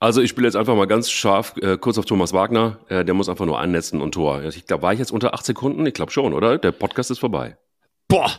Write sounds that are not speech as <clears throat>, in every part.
Also ich spiele jetzt einfach mal ganz scharf äh, kurz auf Thomas Wagner. Äh, der muss einfach nur annetzen und Tor. Ich glaube, war ich jetzt unter acht Sekunden? Ich glaube schon, oder? Der Podcast ist vorbei. Boah,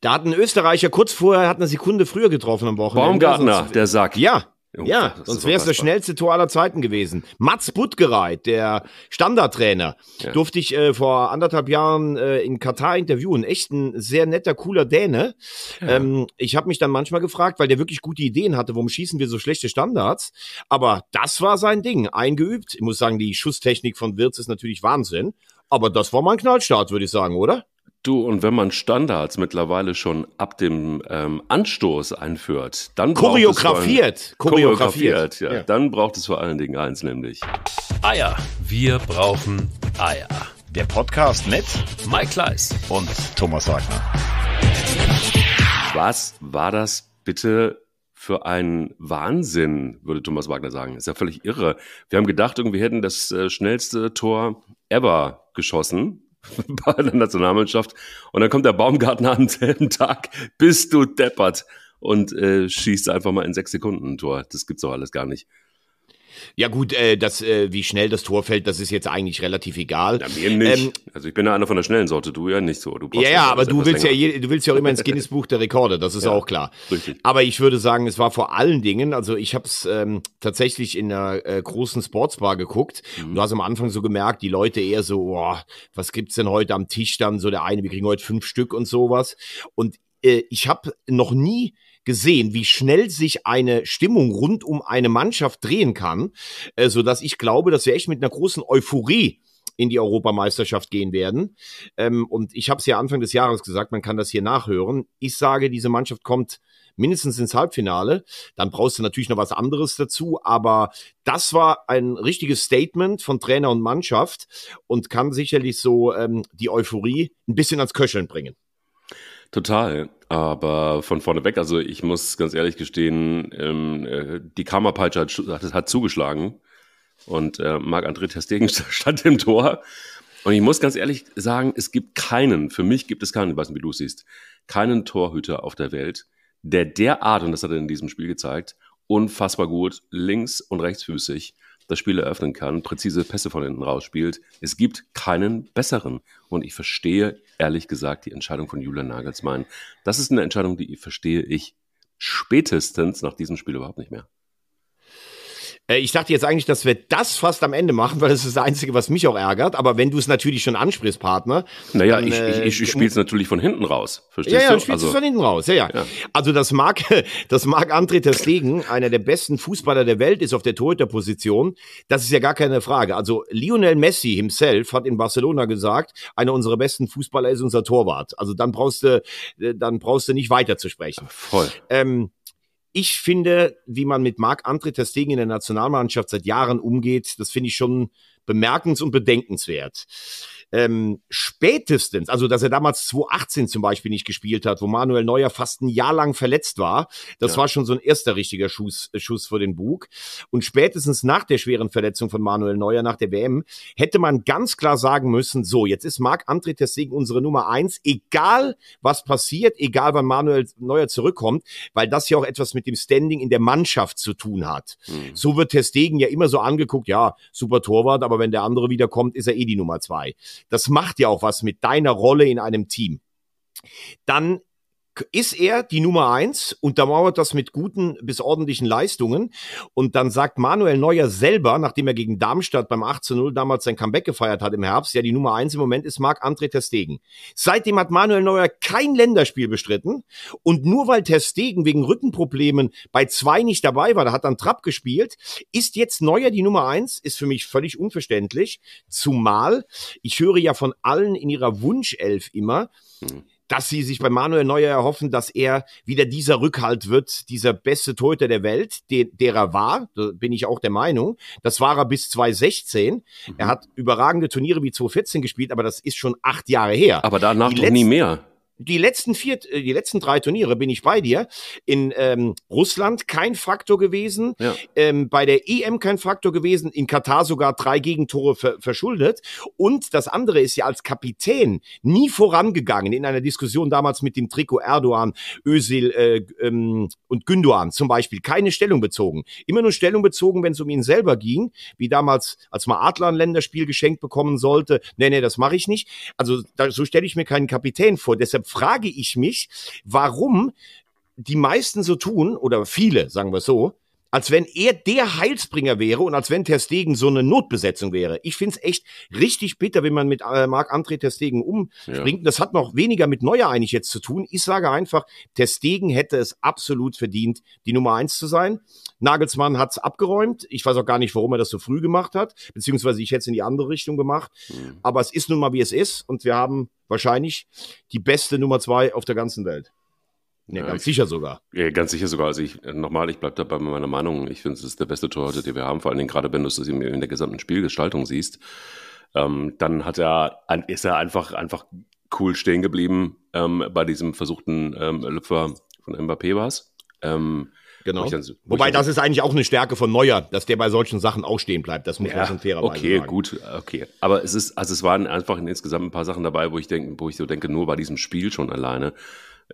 da hat ein Österreicher kurz vorher hat eine Sekunde früher getroffen am Wochenende. Baumgartner, also, der sagt. Ja, Oh, ja, sonst wäre es das schnellste Tor aller Zeiten gewesen. Mats Buttgereit, der Standardtrainer, ja. durfte ich äh, vor anderthalb Jahren äh, in Katar interviewen. Echt ein sehr netter, cooler Däne. Ja. Ähm, ich habe mich dann manchmal gefragt, weil der wirklich gute Ideen hatte, warum schießen wir so schlechte Standards? Aber das war sein Ding, eingeübt. Ich muss sagen, die Schusstechnik von Wirz ist natürlich Wahnsinn. Aber das war mein Knallstart, würde ich sagen, oder? Du, und wenn man Standards mittlerweile schon ab dem ähm, Anstoß einführt, dann choreografiert, braucht es allem, choreografiert, ja, ja, dann braucht es vor allen Dingen eins, nämlich Eier. Wir brauchen Eier. Der Podcast mit Mike Kleiss und Thomas Wagner. Was war das bitte für ein Wahnsinn, würde Thomas Wagner sagen. Ist ja völlig irre. Wir haben gedacht, irgendwie hätten das äh, schnellste Tor ever geschossen. <laughs> bei der Nationalmannschaft. Und dann kommt der Baumgartner am selben Tag, bist du deppert und äh, schießt einfach mal in sechs Sekunden ein Tor. Das gibt's doch alles gar nicht. Ja gut, äh, das, äh, wie schnell das Tor fällt, das ist jetzt eigentlich relativ egal. Ja, mir nicht. Ähm, also ich bin ja einer von der schnellen Sorte, du ja nicht so. Du ja, ja, aber du willst länger. ja, du willst ja auch immer ins <laughs> Guinness Buch der Rekorde, das ist ja, auch klar. Richtig. Aber ich würde sagen, es war vor allen Dingen, also ich habe es ähm, tatsächlich in einer äh, großen Sportsbar geguckt. Mhm. Du hast am Anfang so gemerkt, die Leute eher so, oh, was gibt's denn heute am Tisch dann? So der eine, wir kriegen heute fünf Stück und sowas. Und äh, ich habe noch nie gesehen, wie schnell sich eine Stimmung rund um eine Mannschaft drehen kann, äh, dass ich glaube, dass wir echt mit einer großen Euphorie in die Europameisterschaft gehen werden. Ähm, und ich habe es ja Anfang des Jahres gesagt, man kann das hier nachhören. Ich sage, diese Mannschaft kommt mindestens ins Halbfinale. Dann brauchst du natürlich noch was anderes dazu. Aber das war ein richtiges Statement von Trainer und Mannschaft und kann sicherlich so ähm, die Euphorie ein bisschen ans Köcheln bringen. Total. Aber von vorne weg, also ich muss ganz ehrlich gestehen, ähm, äh, die Karma-Peitsche hat, hat, hat, zugeschlagen. Und äh, Marc-André Testegen <laughs> stand im Tor. Und ich muss ganz ehrlich sagen, es gibt keinen, für mich gibt es keinen, ich weiß nicht, wie du es siehst, keinen Torhüter auf der Welt, der derart, und das hat er in diesem Spiel gezeigt, unfassbar gut, links und rechtsfüßig, das Spiel eröffnen kann, präzise Pässe von hinten rausspielt. Es gibt keinen besseren. Und ich verstehe ehrlich gesagt die Entscheidung von Julian Nagelsmann. Das ist eine Entscheidung, die verstehe ich spätestens nach diesem Spiel überhaupt nicht mehr. Äh, ich dachte jetzt eigentlich, dass wir das fast am Ende machen, weil das ist das Einzige, was mich auch ärgert. Aber wenn du es natürlich schon ansprichst, Partner. Naja, dann, ich, ich, äh, ich, ich spiele es natürlich von hinten raus. Verstehst ja, ja, du? spielst ich also es von hinten raus. Ja, ja, ja. Also, das mag, <laughs> das mag André Ter Stegen einer der besten Fußballer der Welt ist auf der Torhüterposition, das ist ja gar keine Frage. Also, Lionel Messi himself hat in Barcelona gesagt, einer unserer besten Fußballer ist unser Torwart. Also, dann brauchst du, äh, dann brauchst du nicht weiter zu sprechen. Voll. Ähm, ich finde, wie man mit Marc-André Testegen in der Nationalmannschaft seit Jahren umgeht, das finde ich schon bemerkens- und bedenkenswert ähm, spätestens, also dass er damals 2018 zum Beispiel nicht gespielt hat, wo Manuel Neuer fast ein Jahr lang verletzt war, das ja. war schon so ein erster richtiger Schuss, äh, Schuss vor den Bug. Und spätestens nach der schweren Verletzung von Manuel Neuer nach der WM hätte man ganz klar sagen müssen, so, jetzt ist marc Antritt Testegen unsere Nummer eins, egal was passiert, egal wann Manuel Neuer zurückkommt, weil das ja auch etwas mit dem Standing in der Mannschaft zu tun hat. Mhm. So wird Testegen ja immer so angeguckt, ja, super Torwart, aber wenn der andere wiederkommt, ist er eh die Nummer zwei. Das macht ja auch was mit deiner Rolle in einem Team. Dann ist er die Nummer eins, und da mauert das mit guten bis ordentlichen Leistungen. Und dann sagt Manuel Neuer selber, nachdem er gegen Darmstadt beim 18-0 damals sein Comeback gefeiert hat im Herbst, ja, die Nummer eins im Moment ist Marc-André Testegen. Seitdem hat Manuel Neuer kein Länderspiel bestritten. Und nur weil Testegen wegen Rückenproblemen bei zwei nicht dabei war, da hat dann Trapp gespielt, ist jetzt Neuer die Nummer eins, ist für mich völlig unverständlich. Zumal ich höre ja von allen in ihrer Wunschelf immer, hm dass sie sich bei Manuel Neuer erhoffen, dass er wieder dieser Rückhalt wird, dieser beste Torhüter der Welt, de, der er war, da bin ich auch der Meinung. Das war er bis 2016. Mhm. Er hat überragende Turniere wie 2014 gespielt, aber das ist schon acht Jahre her. Aber danach Die doch nie mehr die letzten vier, äh, die letzten drei Turniere bin ich bei dir. In ähm, Russland kein Faktor gewesen, ja. ähm, bei der EM kein Faktor gewesen, in Katar sogar drei Gegentore ver verschuldet. Und das andere ist ja als Kapitän nie vorangegangen in einer Diskussion damals mit dem Trikot Erdogan, Özil äh, ähm, und Gündoğan zum Beispiel. Keine Stellung bezogen. Immer nur Stellung bezogen, wenn es um ihn selber ging, wie damals, als man Adler ein Länderspiel geschenkt bekommen sollte. Nee, nee, das mache ich nicht. Also da, so stelle ich mir keinen Kapitän vor. Deshalb frage ich mich, warum die meisten so tun, oder viele, sagen wir so, als wenn er der Heilsbringer wäre und als wenn Ter Stegen so eine Notbesetzung wäre. Ich find's echt richtig bitter, wenn man mit äh, Marc-André Ter Stegen umspringt. Ja. Das hat noch weniger mit Neuer eigentlich jetzt zu tun. Ich sage einfach, Ter Stegen hätte es absolut verdient, die Nummer eins zu sein. Nagelsmann hat's abgeräumt. Ich weiß auch gar nicht, warum er das so früh gemacht hat, beziehungsweise ich hätte es in die andere Richtung gemacht. Mhm. Aber es ist nun mal, wie es ist und wir haben wahrscheinlich die beste Nummer zwei auf der ganzen Welt. Ja, ganz äh, sicher sogar. Ja, ganz sicher sogar. Also ich nochmal, ich bleibe dabei bei meiner Meinung. Ich finde, es ist der beste Tor heute, den wir haben. Vor allen Dingen gerade, wenn du es in der gesamten Spielgestaltung siehst, ähm, dann hat er, ist er einfach, einfach cool stehen geblieben ähm, bei diesem versuchten ähm, Lüpfer von Mbappé war es. Ähm, Genau. Wo dann, wo Wobei das ist eigentlich auch eine Stärke von Neuer, dass der bei solchen Sachen auch stehen bleibt. Das muss ja, man schon fairerweise okay, sagen. Okay, gut, okay. Aber es ist, also es waren einfach insgesamt ein paar Sachen dabei, wo ich denke, wo ich so denke, nur bei diesem Spiel schon alleine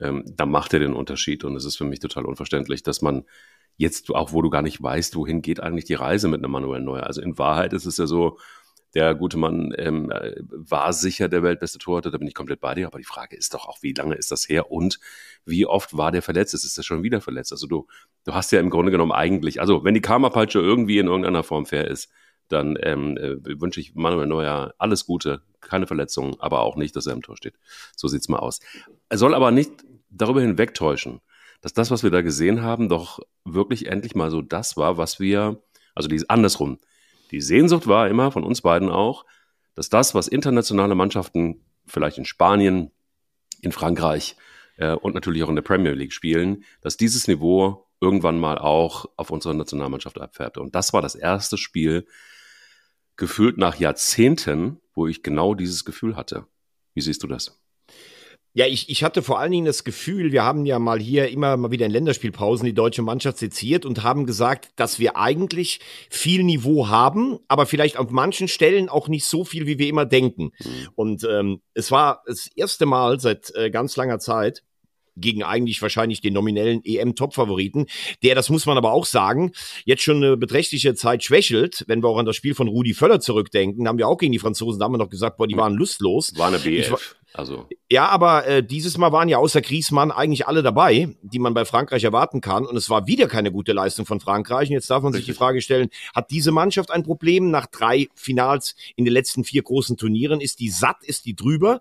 ähm, dann macht er den Unterschied. Und es ist für mich total unverständlich, dass man jetzt, auch wo du gar nicht weißt, wohin geht eigentlich die Reise mit einem Manuel Neuer. Also in Wahrheit ist es ja so, der gute Mann ähm, äh, war sicher der weltbeste Torhüter, da bin ich komplett bei dir. Aber die Frage ist doch auch, wie lange ist das her und wie oft war der verletzt? Es ist ja schon wieder verletzt. Also du, du hast ja im Grunde genommen eigentlich, also wenn die Karma-Peitsche irgendwie in irgendeiner Form fair ist, dann ähm, äh, wünsche ich Manuel Neuer alles Gute, keine Verletzungen, aber auch nicht, dass er im Tor steht. So sieht's mal aus. Er soll aber nicht darüber hinwegtäuschen, dass das, was wir da gesehen haben, doch wirklich endlich mal so das war, was wir, also die, andersrum. Die Sehnsucht war immer von uns beiden auch, dass das, was internationale Mannschaften vielleicht in Spanien, in Frankreich äh, und natürlich auch in der Premier League spielen, dass dieses Niveau irgendwann mal auch auf unsere Nationalmannschaft abfährt. Und das war das erste Spiel, gefühlt nach Jahrzehnten, wo ich genau dieses Gefühl hatte. Wie siehst du das? Ja, ich, ich hatte vor allen Dingen das Gefühl, wir haben ja mal hier immer mal wieder in Länderspielpausen die deutsche Mannschaft seziert und haben gesagt, dass wir eigentlich viel Niveau haben, aber vielleicht auf manchen Stellen auch nicht so viel, wie wir immer denken. Mhm. Und ähm, es war das erste Mal seit äh, ganz langer Zeit, gegen eigentlich wahrscheinlich den nominellen EM-Top-Favoriten, der, das muss man aber auch sagen, jetzt schon eine beträchtliche Zeit schwächelt. Wenn wir auch an das Spiel von Rudi Völler zurückdenken, haben wir auch gegen die Franzosen, da haben wir noch gesagt, boah, die waren lustlos. War eine BF. Also. Ja, aber äh, dieses Mal waren ja außer Griesmann eigentlich alle dabei, die man bei Frankreich erwarten kann. Und es war wieder keine gute Leistung von Frankreich. Und jetzt darf man sich die Frage stellen, hat diese Mannschaft ein Problem nach drei Finals in den letzten vier großen Turnieren? Ist die satt? Ist die drüber?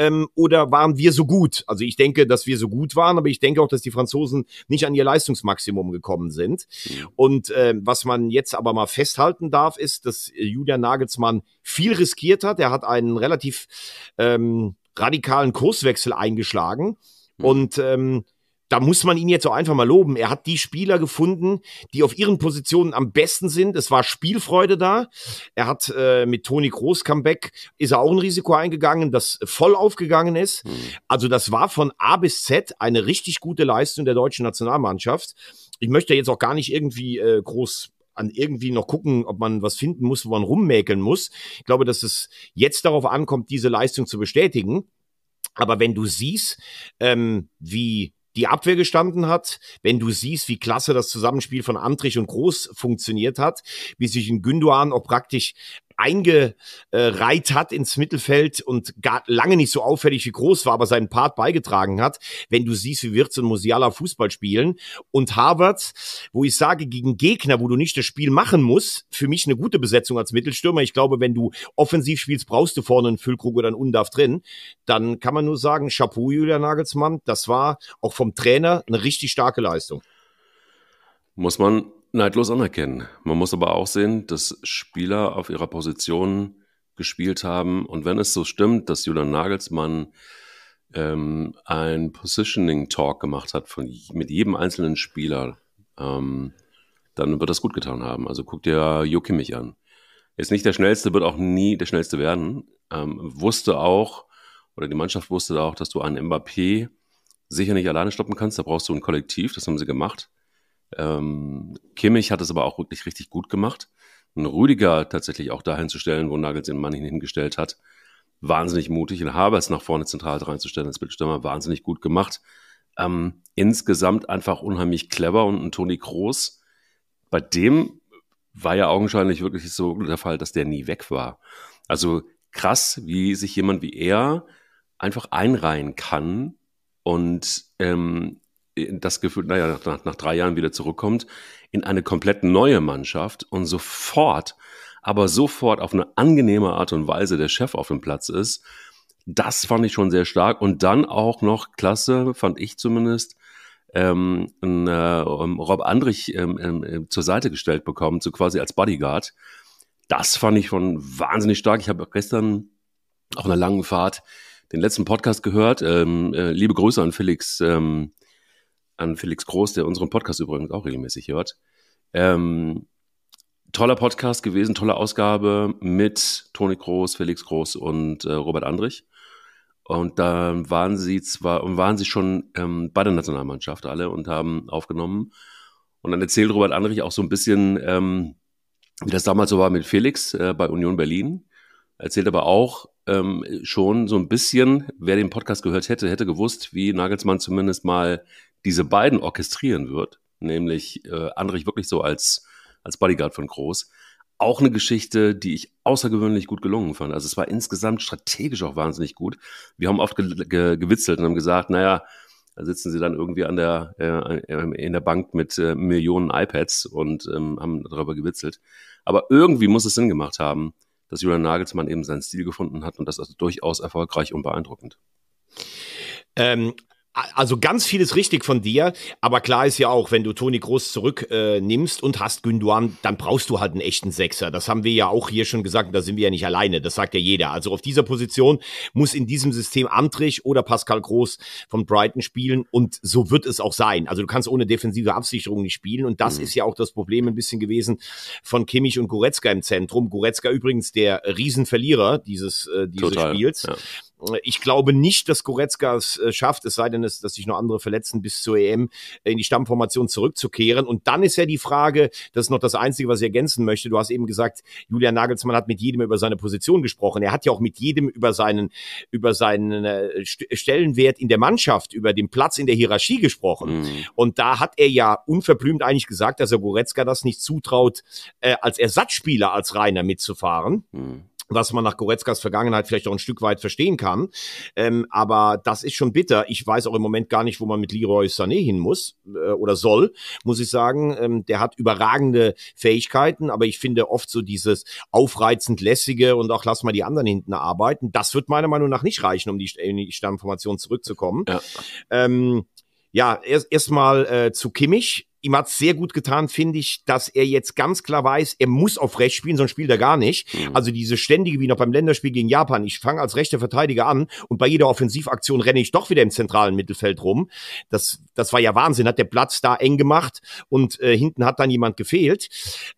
ähm, oder waren wir so gut? Also ich denke, dass wir so gut waren, aber ich denke auch, dass die Franzosen nicht an ihr Leistungsmaximum gekommen sind. Mhm. Und äh, was man jetzt aber mal festhalten darf, ist, dass Julian Nagelsmann viel riskiert hat. Er hat einen relativ ähm, radikalen Kurswechsel eingeschlagen mhm. und ähm, da muss man ihn jetzt auch einfach mal loben. Er hat die Spieler gefunden, die auf ihren Positionen am besten sind. Es war Spielfreude da. Er hat äh, mit Toni Groß Comeback ist er auch ein Risiko eingegangen, das voll aufgegangen ist. Mhm. Also das war von A bis Z eine richtig gute Leistung der deutschen Nationalmannschaft. Ich möchte jetzt auch gar nicht irgendwie äh, groß an irgendwie noch gucken, ob man was finden muss, wo man rummäkeln muss. Ich glaube, dass es jetzt darauf ankommt, diese Leistung zu bestätigen. Aber wenn du siehst, ähm, wie die Abwehr gestanden hat, wenn du siehst, wie klasse das Zusammenspiel von Antrich und Groß funktioniert hat, wie sich in Günduan auch praktisch eingereiht hat ins Mittelfeld und gar lange nicht so auffällig wie groß war, aber seinen Part beigetragen hat, wenn du siehst, wie Wirtz und Musiala Fußball spielen. Und Harvard, wo ich sage, gegen Gegner, wo du nicht das Spiel machen musst, für mich eine gute Besetzung als Mittelstürmer. Ich glaube, wenn du offensiv spielst, brauchst du vorne einen Füllkrug oder einen Undarf drin. Dann kann man nur sagen, Chapeau, Julian Nagelsmann, das war auch vom Trainer eine richtig starke Leistung. Muss man neidlos anerkennen. Man muss aber auch sehen, dass Spieler auf ihrer Position gespielt haben. Und wenn es so stimmt, dass Julian Nagelsmann ähm, ein Positioning-Talk gemacht hat von, mit jedem einzelnen Spieler, ähm, dann wird das gut getan haben. Also guck dir Jo mich an. ist nicht der Schnellste, wird auch nie der Schnellste werden. Ähm, wusste auch, oder die Mannschaft wusste auch, dass du einen Mbappé sicher nicht alleine stoppen kannst. Da brauchst du ein Kollektiv, das haben sie gemacht. Ähm, Kimmich hat es aber auch wirklich richtig gut gemacht. Und Rüdiger tatsächlich auch dahin zu stellen, wo Nagels den Mann hingestellt hat, wahnsinnig mutig. Und Habers nach vorne zentral reinzustellen als Bildstürmer, wahnsinnig gut gemacht. Ähm, insgesamt einfach unheimlich clever und ein Toni Groß. bei dem war ja augenscheinlich wirklich so der Fall, dass der nie weg war. Also krass, wie sich jemand wie er einfach einreihen kann und ähm, äh, das Gefühl, naja, nach, nach drei Jahren wieder zurückkommt, in eine komplett neue Mannschaft und sofort, aber sofort auf eine angenehme Art und Weise der Chef auf dem Platz ist. Das fand ich schon sehr stark. Und dann auch noch klasse, fand ich zumindest, ähm, äh, ähm, Rob Andrich ähm, äh, zur Seite gestellt bekommen, so quasi als Bodyguard. Das fand ich schon wahnsinnig stark. Ich habe gestern auf einer langen Fahrt den letzten Podcast gehört. Ähm, äh, liebe Grüße an Felix ähm, an Felix Groß, der unseren Podcast übrigens auch regelmäßig hört. Ähm, toller Podcast gewesen, tolle Ausgabe mit Toni Groß, Felix Groß und äh, Robert Andrich. Und da waren sie zwar, waren sie schon ähm, bei der Nationalmannschaft alle und haben aufgenommen. Und dann erzählt Robert Andrich auch so ein bisschen, ähm, wie das damals so war mit Felix äh, bei Union Berlin. Erzählt aber auch ähm, schon so ein bisschen, wer den Podcast gehört hätte, hätte gewusst, wie Nagelsmann zumindest mal diese beiden orchestrieren wird, nämlich äh, Andrich wirklich so als, als Bodyguard von Groß, auch eine Geschichte, die ich außergewöhnlich gut gelungen fand. Also es war insgesamt strategisch auch wahnsinnig gut. Wir haben oft ge ge gewitzelt und haben gesagt, naja, da sitzen sie dann irgendwie an der, äh, in der Bank mit äh, Millionen iPads und ähm, haben darüber gewitzelt. Aber irgendwie muss es Sinn gemacht haben, dass Julian Nagelsmann eben seinen Stil gefunden hat und das also durchaus erfolgreich und beeindruckend. Ähm, also ganz vieles richtig von dir, aber klar ist ja auch, wenn du Toni Groß zurücknimmst äh, und hast Günduan, dann brauchst du halt einen echten Sechser. Das haben wir ja auch hier schon gesagt, da sind wir ja nicht alleine, das sagt ja jeder. Also auf dieser Position muss in diesem System Amtrich oder Pascal Groß von Brighton spielen und so wird es auch sein. Also du kannst ohne defensive Absicherung nicht spielen und das mhm. ist ja auch das Problem ein bisschen gewesen von Kimmich und Goretzka im Zentrum. Goretzka übrigens der Riesenverlierer dieses, äh, dieses Total, Spiels. Ja ich glaube nicht, dass Goretzka es äh, schafft, es sei denn, dass, dass sich noch andere verletzen, bis zur EM in die Stammformation zurückzukehren. Und dann ist ja die Frage, das ist noch das Einzige, was ich ergänzen möchte. Du hast eben gesagt, Julian Nagelsmann hat mit jedem über seine Position gesprochen. Er hat ja auch mit jedem über seinen, über seinen äh, Stellenwert in der Mannschaft, über den Platz in der Hierarchie gesprochen. Mhm. Und da hat er ja unverblümt eigentlich gesagt, dass er Goretzka das nicht zutraut, äh, als Ersatzspieler, als Reiner mitzufahren. Mhm was man nach Goretzkas Vergangenheit vielleicht auch ein Stück weit verstehen kann. Ähm, aber das ist schon bitter. Ich weiß auch im Moment gar nicht, wo man mit Leroy Sané hin muss äh, oder soll, muss ich sagen. Ähm, der hat überragende Fähigkeiten, aber ich finde oft so dieses aufreizend lässige und auch lass mal die anderen hinten arbeiten. Das wird meiner Meinung nach nicht reichen, um die, in die Stammformation zurückzukommen. Ja. Ähm, ja, erst erstmal äh, zu Kimmich ihm hat's sehr gut getan, finde ich, dass er jetzt ganz klar weiß, er muss auf rechts spielen, sonst spielt er gar nicht. Mhm. Also diese ständige, wie noch beim Länderspiel gegen Japan, ich fange als rechter Verteidiger an und bei jeder Offensivaktion renne ich doch wieder im zentralen Mittelfeld rum. Das, das war ja Wahnsinn, hat der Platz da eng gemacht und äh, hinten hat dann jemand gefehlt.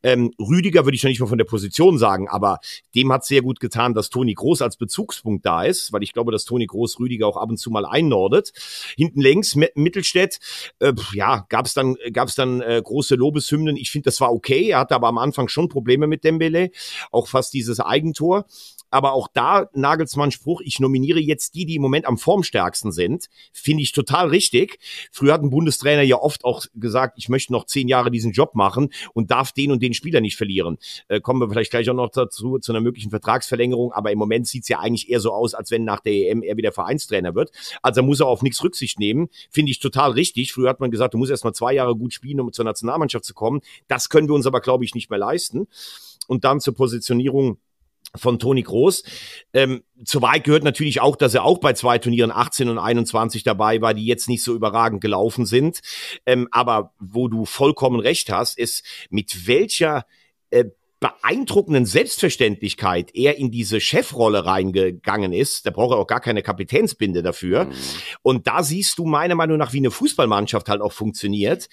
Ähm, Rüdiger würde ich noch nicht mal von der Position sagen, aber dem hat's sehr gut getan, dass Toni Groß als Bezugspunkt da ist, weil ich glaube, dass Toni Groß Rüdiger auch ab und zu mal einnordet. Hinten links, Mittelstädt, äh, ja, gab's dann, gab's es dann äh, große Lobeshymnen. Ich finde, das war okay. Er hatte aber am Anfang schon Probleme mit Dembele, auch fast dieses Eigentor. Aber auch da Nagelsmann Spruch, ich nominiere jetzt die, die im Moment am formstärksten sind, finde ich total richtig. Früher hat ein Bundestrainer ja oft auch gesagt, ich möchte noch zehn Jahre diesen Job machen und darf den und den Spieler nicht verlieren. Äh, kommen wir vielleicht gleich auch noch dazu, zu einer möglichen Vertragsverlängerung. Aber im Moment sieht es ja eigentlich eher so aus, als wenn nach der EM er wieder Vereinstrainer wird. Also muss er auf nichts Rücksicht nehmen. Finde ich total richtig. Früher hat man gesagt, du musst erst mal zwei Jahre gut spielen, um zur Nationalmannschaft zu kommen. Das können wir uns aber, glaube ich, nicht mehr leisten. Und dann zur Positionierung von Toni Groß. Ähm, zur Wahrheit gehört natürlich auch, dass er auch bei zwei Turnieren 18 und 21 dabei war, die jetzt nicht so überragend gelaufen sind. Ähm, aber wo du vollkommen recht hast, ist mit welcher äh, beeindruckenden Selbstverständlichkeit er in diese Chefrolle reingegangen ist. Da braucht er auch gar keine Kapitänsbinde dafür. Mhm. Und da siehst du meiner Meinung nach, wie eine Fußballmannschaft halt auch funktioniert,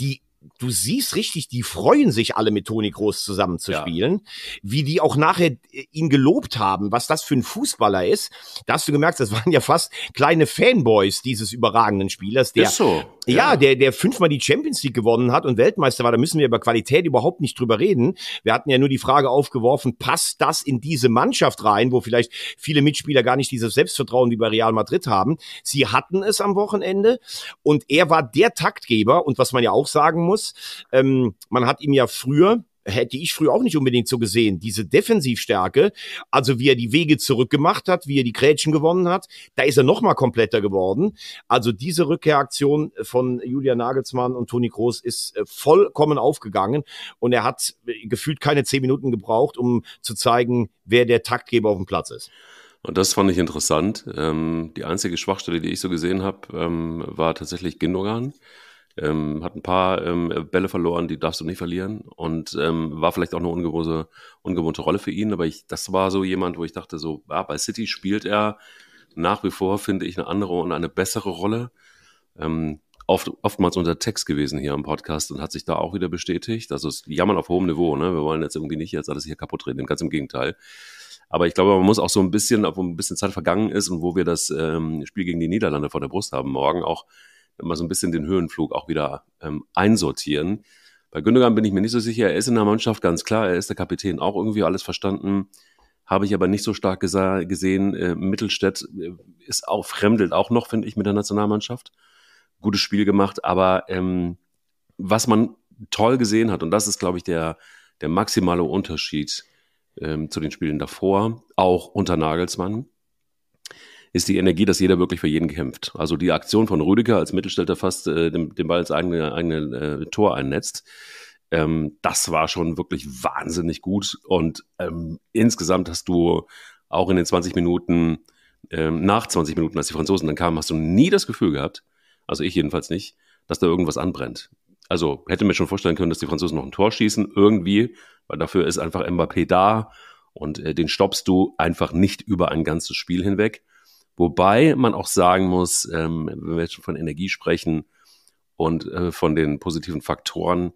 die du siehst richtig, die freuen sich alle mit Toni Groß zusammenzuspielen, ja. wie die auch nachher äh, ihn gelobt haben, was das für ein Fußballer ist. Da hast du gemerkt, das <laughs> waren ja fast kleine Fanboys dieses überragenden Spielers, der ist so. Ja. ja, der, der fünfmal die Champions League gewonnen hat und Weltmeister war, da müssen wir über Qualität überhaupt nicht drüber reden. Wir hatten ja nur die Frage aufgeworfen, passt das in diese Mannschaft rein, wo vielleicht viele Mitspieler gar nicht dieses Selbstvertrauen wie bei Real Madrid haben. Sie hatten es am Wochenende und er war der Taktgeber und was man ja auch sagen muss, muss. Ähm, man hat ihm ja früher hätte ich früher auch nicht unbedingt so gesehen. Diese Defensivstärke, also wie er die Wege zurückgemacht hat, wie er die Grätschen gewonnen hat, da ist er nochmal kompletter geworden. Also diese Rückkehraktion von Julian Nagelsmann und Toni Kroos ist äh, vollkommen aufgegangen und er hat äh, gefühlt keine zehn Minuten gebraucht, um zu zeigen, wer der Taktgeber auf dem Platz ist. Und das fand ich interessant. Ähm, die einzige Schwachstelle, die ich so gesehen habe, ähm, war tatsächlich Gindogan ähm, hat ein paar ähm, Bälle verloren, die darfst du nicht verlieren. Und ähm, war vielleicht auch eine ungewohnte, ungewohnte Rolle für ihn, aber ich, das war so jemand, wo ich dachte, so, ah, bei City spielt er nach wie vor, finde ich, eine andere und eine bessere Rolle. Ähm, oft, oftmals unser Text gewesen hier am Podcast und hat sich da auch wieder bestätigt. Also es jammern auf hohem Niveau, ne? Wir wollen jetzt irgendwie nicht jetzt alles hier kaputt reden, ganz im Gegenteil. Aber ich glaube, man muss auch so ein bisschen, obwohl ein bisschen Zeit vergangen ist und wo wir das ähm, Spiel gegen die Niederlande vor der Brust haben, morgen auch mal so ein bisschen den Höhenflug auch wieder ähm, einsortieren. Bei Gündogan bin ich mir nicht so sicher. Er ist in der Mannschaft ganz klar. Er ist der Kapitän auch irgendwie alles verstanden. Habe ich aber nicht so stark gesehen. Äh, Mittelstädt äh, ist auch, fremdelt auch noch, finde ich, mit der Nationalmannschaft. Gutes Spiel gemacht. Aber ähm, was man toll gesehen hat, und das ist, glaube ich, der, der maximale Unterschied ähm, zu den Spielen davor, auch unter Nagelsmann, ist die Energie, dass jeder wirklich für jeden kämpft. Also die Aktion von Rüdiger als Mittelstädter fast äh, den, den Ball ins eigene, eigene äh, Tor einnetzt. Ähm, das war schon wirklich wahnsinnig gut. Und ähm, insgesamt hast du auch in den 20 Minuten, ähm, nach 20 Minuten, als die Franzosen dann kamen, hast du nie das Gefühl gehabt, also ich jedenfalls nicht, dass da irgendwas anbrennt. Also hätte mir schon vorstellen können, dass die Franzosen noch ein Tor schießen, irgendwie, weil dafür ist einfach Mbappé da und äh, den stoppst du einfach nicht über ein ganzes Spiel hinweg. Wobei man auch sagen muss, ähm, wenn wir jetzt schon von Energie sprechen und äh, von den positiven Faktoren,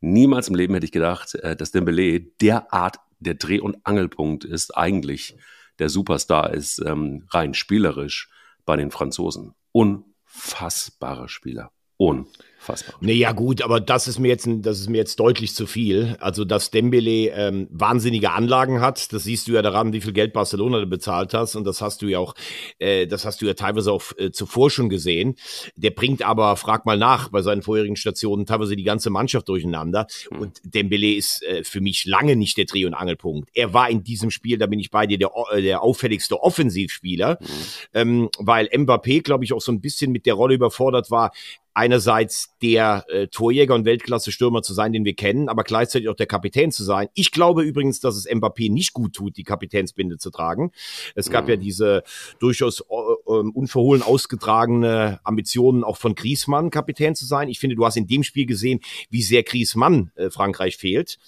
niemals im Leben hätte ich gedacht, äh, dass Dembele derart der Dreh- und Angelpunkt ist, eigentlich der Superstar ist, ähm, rein spielerisch bei den Franzosen. Unfassbare Spieler. Unfassbar Fassbar. Nee, ja gut, aber das ist mir jetzt, das ist mir jetzt deutlich zu viel. Also, dass Dembele ähm, wahnsinnige Anlagen hat, das siehst du ja daran, wie viel Geld Barcelona bezahlt hast. Und das hast du ja auch, äh, das hast du ja teilweise auch äh, zuvor schon gesehen. Der bringt aber, frag mal nach, bei seinen vorherigen Stationen teilweise die ganze Mannschaft durcheinander. Mhm. Und Dembele ist äh, für mich lange nicht der Dreh- und Angelpunkt. Er war in diesem Spiel, da bin ich bei dir, der, äh, der auffälligste Offensivspieler, mhm. ähm, weil Mbappé, glaube ich, auch so ein bisschen mit der Rolle überfordert war, einerseits der äh, Torjäger und Weltklasse-Stürmer zu sein, den wir kennen, aber gleichzeitig auch der Kapitän zu sein. Ich glaube übrigens, dass es Mbappé nicht gut tut, die Kapitänsbinde zu tragen. Es gab ja, mhm. ja diese äh, durchaus äh, ähm, unverhohlen ausgetragene Ambitionen auch von Griezmann, Kapitän zu sein. Ich finde, du hast in dem Spiel gesehen, wie sehr Griezmann äh, Frankreich fehlt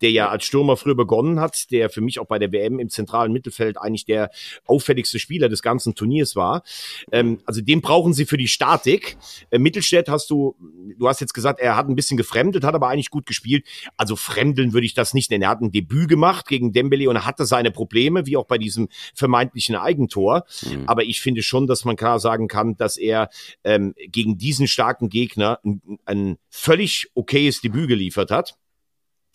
der ja als Stürmer früher begonnen hat, der für mich auch bei der WM im zentralen Mittelfeld eigentlich der auffälligste Spieler des ganzen Turniers war. Ähm, also den brauchen sie für die Statik. Äh, Mittelstädt hast du, du hast jetzt gesagt, er hat ein bisschen gefremdet, hat aber eigentlich gut gespielt. Also fremdeln würde ich das nicht nennen. Er hat ein Debüt gemacht gegen Dembele und hatte seine Probleme, wie auch bei diesem vermeintlichen Eigentor. Mhm. Aber ich finde schon, dass man klar sagen kann, dass er ähm, gegen diesen starken Gegner ein, ein völlig okayes Debüt geliefert hat.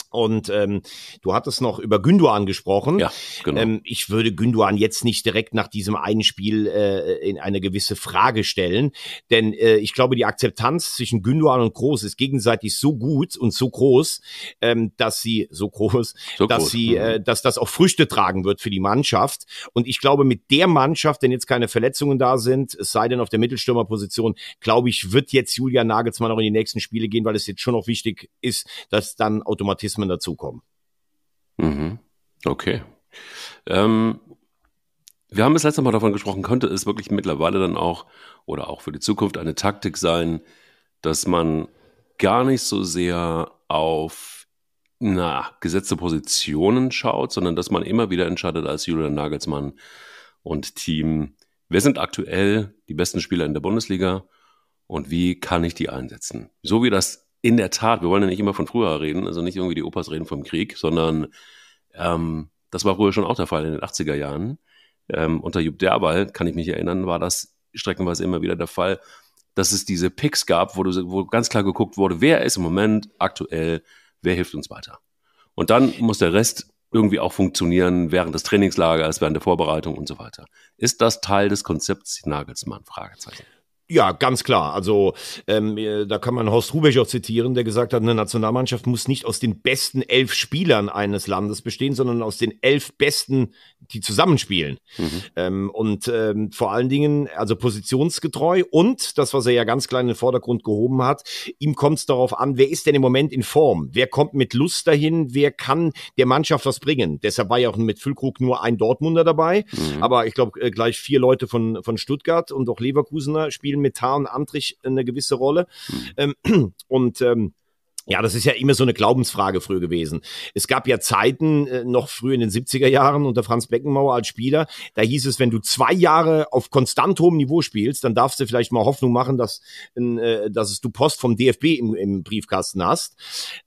Und ähm, du hattest noch über Günduan gesprochen. Ja, genau. Ähm, ich würde Günduan jetzt nicht direkt nach diesem einen Spiel äh, in eine gewisse Frage stellen, denn äh, ich glaube, die Akzeptanz zwischen Günduan und Groß ist gegenseitig so gut und so groß, ähm, dass sie so groß, so dass groß, sie, mhm. äh, dass das auch Früchte tragen wird für die Mannschaft. Und ich glaube, mit der Mannschaft, denn jetzt keine Verletzungen da sind, es sei denn auf der Mittelstürmerposition, glaube ich, wird jetzt Julian Nagelsmann auch in die nächsten Spiele gehen, weil es jetzt schon noch wichtig ist, dass dann Automatismus Mechanismen dazukommen. Mhm. Okay. Ähm, wir haben das letzte Mal davon gesprochen, könnte es wirklich mittlerweile dann auch oder auch für die Zukunft eine Taktik sein, dass man gar nicht so sehr auf na, gesetzte Positionen schaut, sondern dass man immer wieder entscheidet als Julian Nagelsmann und Team, wer sind aktuell die besten Spieler in der Bundesliga und wie kann ich die einsetzen? So wie das in der Tat, wir wollen ja nicht immer von früher reden, also nicht irgendwie die Opas reden vom Krieg, sondern ähm, das war früher schon auch der Fall in den 80er Jahren. Ähm, unter Jupp Derbal, kann ich mich erinnern, war das streckenweise immer wieder der Fall, dass es diese Picks gab, wo, du, wo ganz klar geguckt wurde, wer ist im Moment aktuell, wer hilft uns weiter. Und dann muss der Rest irgendwie auch funktionieren während des Trainingslagers, während der Vorbereitung und so weiter. Ist das Teil des Konzepts Nagelsmann? Fragezeichen. Ja, ganz klar. Also ähm, äh, da kann man Horst Rubech auch zitieren, der gesagt hat, eine Nationalmannschaft muss nicht aus den besten elf Spielern eines Landes bestehen, sondern aus den elf besten, die zusammenspielen. Mhm. Ähm, und ähm, vor allen Dingen, also positionsgetreu und das, was er ja ganz klein in den Vordergrund gehoben hat, ihm kommt es darauf an, wer ist denn im Moment in Form? Wer kommt mit Lust dahin? Wer kann der Mannschaft was bringen? Deshalb war ja auch mit Füllkrug nur ein Dortmunder dabei, mhm. aber ich glaube äh, gleich vier Leute von, von Stuttgart und auch Leverkusener spielen spielen mit und Antrich eine gewisse Rolle. Mhm. <clears throat> und ähm, ja, das ist ja immer so eine Glaubensfrage früher gewesen. Es gab ja Zeiten, äh, noch früh in den 70er Jahren unter Franz Beckenmauer als Spieler, da hieß es, wenn du zwei Jahre auf konstant hohem Niveau spielst, dann darfst du vielleicht mal Hoffnung machen, dass, äh, dass du Post vom DFB im, im Briefkasten hast.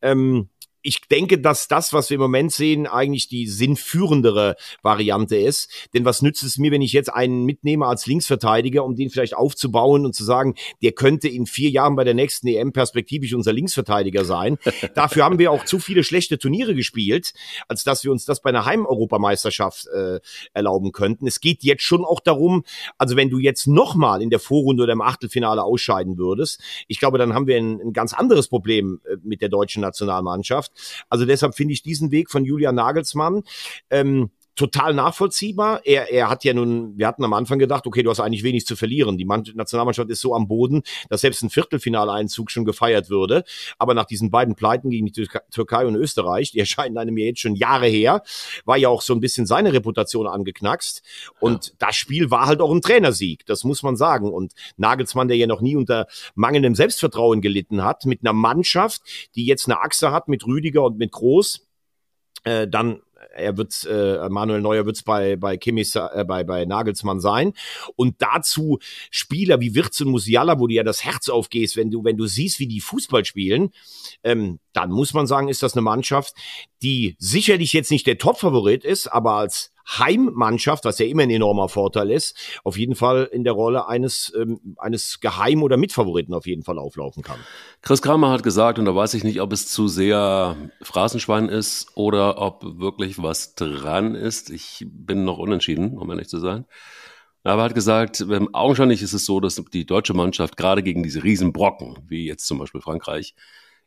Ähm, ich denke, dass das, was wir im Moment sehen, eigentlich die sinnführendere Variante ist. Denn was nützt es mir, wenn ich jetzt einen mitnehme als Linksverteidiger, um den vielleicht aufzubauen und zu sagen, der könnte in vier Jahren bei der nächsten EM perspektivisch unser Linksverteidiger sein. Dafür haben wir auch zu viele schlechte Turniere gespielt, als dass wir uns das bei einer Heimeuropameisterschaft äh, erlauben könnten. Es geht jetzt schon auch darum, also wenn du jetzt nochmal in der Vorrunde oder im Achtelfinale ausscheiden würdest, ich glaube, dann haben wir ein, ein ganz anderes Problem äh, mit der deutschen Nationalmannschaft. Also deshalb finde ich diesen Weg von Julian Nagelsmann ähm, total nachvollziehbar. Er, er hat ja nun, wir hatten am Anfang gedacht, okay, du hast eigentlich wenig zu verlieren. Die Nationalmannschaft ist so am Boden, dass selbst ein Viertelfinaleinzug schon gefeiert würde. Aber nach diesen beiden Pleiten gegen die Türkei und Österreich, die <laughs> erscheinen einem ja jetzt schon Jahre her, war ja auch so ein bisschen seine Reputation angeknackst. Und ja. das Spiel war halt auch ein Trainersieg, das muss man sagen. Und Nagelsmann, der ja noch nie unter mangelndem Selbstvertrauen gelitten hat, mit einer Mannschaft, die jetzt eine Achse hat mit Rüdiger und mit Groß, äh, dann er wird, äh, Manuel Neuer wird es bei, bei Kimmich, äh, bei, bei Nagelsmann sein. Und dazu Spieler wie Wirtz und Musiala, wo dir ja das Herz aufgehst, wenn du, wenn du siehst, wie die Fußball spielen, ähm, dann muss man sagen, ist das eine Mannschaft, die sicherlich jetzt nicht der Top-Favorit ist, aber als Heimmannschaft, was ja immer ein enormer Vorteil ist, auf jeden Fall in der Rolle eines, ähm, eines Geheim- oder Mitfavoriten auf jeden Fall auflaufen kann. Chris Kramer hat gesagt, und da weiß ich nicht, ob es zu sehr Phrasenschwein ist oder ob wirklich was dran ist. Ich bin noch unentschieden, um ehrlich zu sein. Aber er hat gesagt, ähm, augenscheinlich ist es so, dass die deutsche Mannschaft gerade gegen diese Riesenbrocken, wie jetzt zum Beispiel Frankreich,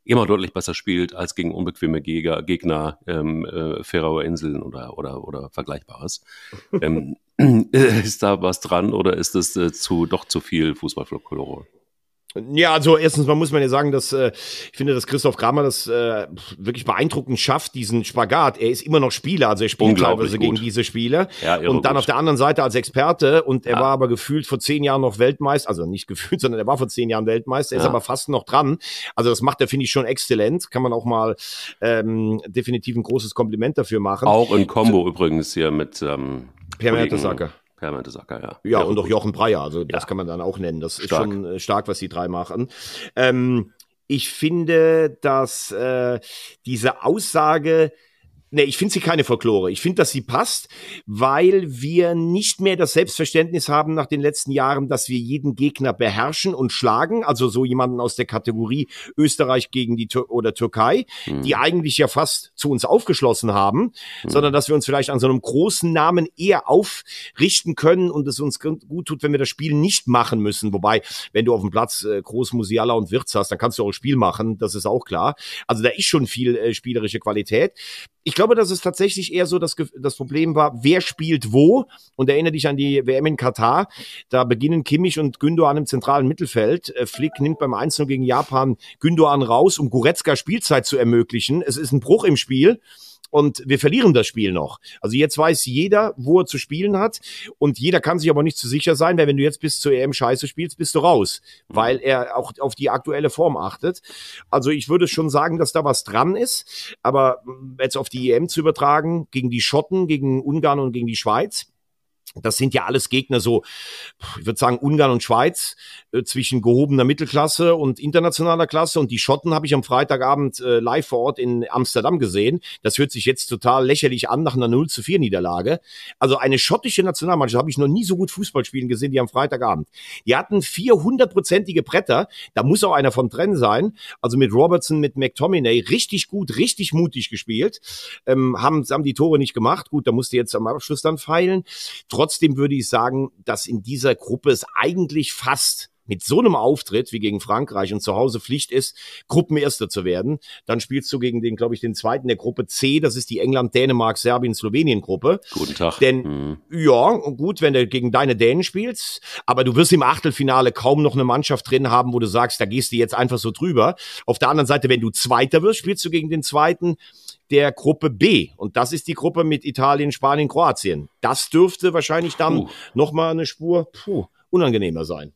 immer deutlich besser spielt als gegen unbequeme Gegner, Gegner ähm, äh, Färauer Inseln oder, oder, oder Vergleichbares. <laughs> ähm, <clears throat> äh, ist da was dran oder ist es äh, zu, doch zu viel Fußballfolklore? Ja, also erstens mal muss man ja sagen, dass äh, ich finde, dass Christoph Kramer das äh, wirklich beeindruckend schafft, diesen Spagat. Er ist immer noch Spieler, also er spielt teilweise gegen diese Spieler. Ja, und dann gut. auf der anderen Seite als Experte und er ja. war aber gefühlt vor zehn Jahren noch Weltmeister, also nicht gefühlt, <laughs> sondern er war vor zehn Jahren Weltmeister, er ja. ist aber fast noch dran. Also das macht er, finde ich, schon exzellent. Kann man auch mal ähm, definitiv ein großes Kompliment dafür machen. Auch in Combo übrigens hier mit ähm, Per Mertesacker. Sacker meinte Sacker, ja. Ja, und auch Jochen Breyer, also ja. das kann man dann auch nennen. Das stark. ist schon äh, stark, was die drei machen. Ähm, ich finde, dass äh, diese Aussage, Nee, ich finde sie keine Folklore. Ich finde, dass sie passt, weil wir nicht mehr das Selbstverständnis haben nach den letzten Jahren, dass wir jeden Gegner beherrschen und schlagen. Also so jemanden aus der Kategorie Österreich gegen die Tür oder Türkei, mhm. die eigentlich ja fast zu uns aufgeschlossen haben, mhm. sondern dass wir uns vielleicht an so einem großen Namen eher aufrichten können und es uns gut tut, wenn wir das Spiel nicht machen müssen. Wobei, wenn du auf dem Platz äh, Groß, Musiala und Wirtz hast, dann kannst du auch ein Spiel machen. Das ist auch klar. Also da ist schon viel äh, spielerische Qualität. Ich glaube, dass es tatsächlich eher so das, das Problem war, wer spielt wo. Und erinnere dich an die WM in Katar. Da beginnen Kimmich und Gündogan im zentralen Mittelfeld. Äh, Flick nimmt beim 1 gegen Japan Gündogan raus, um Goretzka Spielzeit zu ermöglichen. Es ist ein Bruch im Spiel und wir verlieren das Spiel noch. Also jetzt weiß jeder, wo er zu spielen hat und jeder kann sich aber nicht zu sicher sein, weil wenn du jetzt bis zur EM scheiße spielst, bist du raus, mhm. weil er auch auf die aktuelle Form achtet. Also ich würde schon sagen, dass da was dran ist, aber ähm, jetzt auf die EM zu übertragen, gegen die Schotten, gegen Ungarn und gegen die Schweiz, das sind ja alles Gegner, so, ich würde sagen, Ungarn und Schweiz äh, zwischen gehobener Mittelklasse und internationaler Klasse. Und die Schotten habe ich am Freitagabend äh, live vor Ort in Amsterdam gesehen. Das hört sich jetzt total lächerlich an nach einer 0 zu 4 Niederlage. Also eine schottische Nationalmannschaft habe ich noch nie so gut Fußball spielen gesehen wie am Freitagabend. Die hatten 400-prozentige Bretter. Da muss auch einer von drin sein. Also mit Robertson, mit McTominay. Richtig gut, richtig mutig gespielt. Ähm, haben, haben die Tore nicht gemacht. Gut, da musste jetzt am Abschluss dann feilen. Trotz Trotzdem würde ich sagen, dass in dieser Gruppe es eigentlich fast mit so einem Auftritt wie gegen Frankreich und zu Hause Pflicht ist, Gruppenerster zu werden, dann spielst du gegen den, glaube ich, den zweiten der Gruppe C, das ist die England, Dänemark, Serbien, Slowenien Gruppe. Guten Tag. Denn, mhm. ja, gut, wenn du gegen deine Dänen spielst, aber du wirst im Achtelfinale kaum noch eine Mannschaft drin haben, wo du sagst, da gehst du jetzt einfach so drüber. Auf der anderen Seite, wenn du Zweiter wirst, spielst du gegen den Zweiten der Gruppe B. Und das ist die Gruppe mit Italien, Spanien, Kroatien. Das dürfte wahrscheinlich dann nochmal eine Spur puh, unangenehmer sein.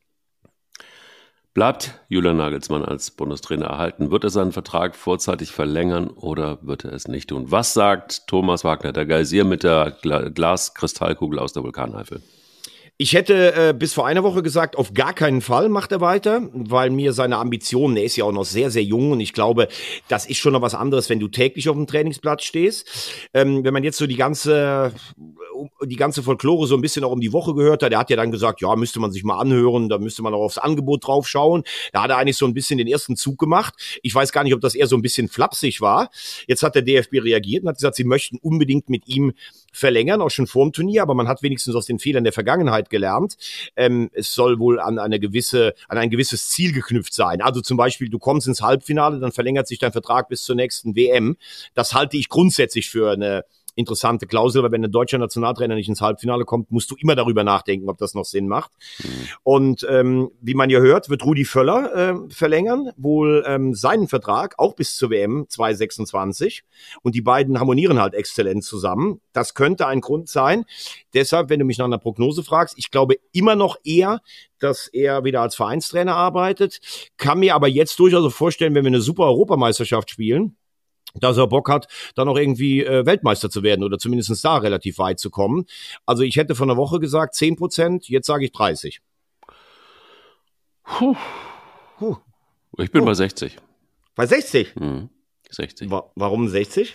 Bleibt Julian Nagelsmann als Bundestrainer erhalten? Wird er seinen Vertrag vorzeitig verlängern oder wird er es nicht tun? Was sagt Thomas Wagner, der Geysir mit der Glaskristallkugel aus der Vulkaneifel? Ich hätte äh, bis vor einer Woche gesagt, auf gar keinen Fall macht er weiter, weil mir seine Ambitionen, er ist ja auch noch sehr, sehr jung und ich glaube, das ist schon noch was anderes, wenn du täglich auf dem Trainingsplatz stehst. Ähm, wenn man jetzt so die ganze, äh, die ganze Folklore so ein bisschen auch um die Woche gehört hat, der hat ja dann gesagt, ja, müsste man sich mal anhören, da müsste man auch aufs Angebot drauf schauen. Da hat er eigentlich so ein bisschen den ersten Zug gemacht. Ich weiß gar nicht, ob das eher so ein bisschen flapsig war. Jetzt hat der DFB reagiert und hat gesagt, sie möchten unbedingt mit ihm verlängern, auch schon vor dem Turnier, aber man hat wenigstens aus den Fehlern der Vergangenheit gelernt. Ähm, es soll wohl an eine gewisse, an ein gewisses Ziel geknüpft sein. Also zum Beispiel, du kommst ins Halbfinale, dann verlängert sich dein Vertrag bis zur nächsten WM. Das halte ich grundsätzlich für eine interessante Klausel, weil wenn ein deutscher Nationaltrainer nicht ins Halbfinale kommt, musst du immer darüber nachdenken, ob das noch Sinn macht. Mhm. Und ähm, wie man ja hört, wird Rudi Völler äh, verlängern, wohl ähm, seinen Vertrag auch bis zur WM 2026. Und die beiden harmonieren halt exzellent zusammen. Das könnte ein Grund sein. Deshalb, wenn du mich nach einer Prognose fragst, ich glaube immer noch eher, dass er wieder als Vereinstrainer arbeitet. Kann mir aber jetzt durchaus vorstellen, wenn wir eine super Europameisterschaft spielen, dass er Bock hat, dann auch irgendwie äh, Weltmeister zu werden oder zumindest da relativ weit zu kommen. Also ich hätte vor einer Woche gesagt 10 Prozent, jetzt sage ich 30. Puh. Puh. Ich bin Puh. bei 60. Bei 60? Mhm. 60. Wa warum 60?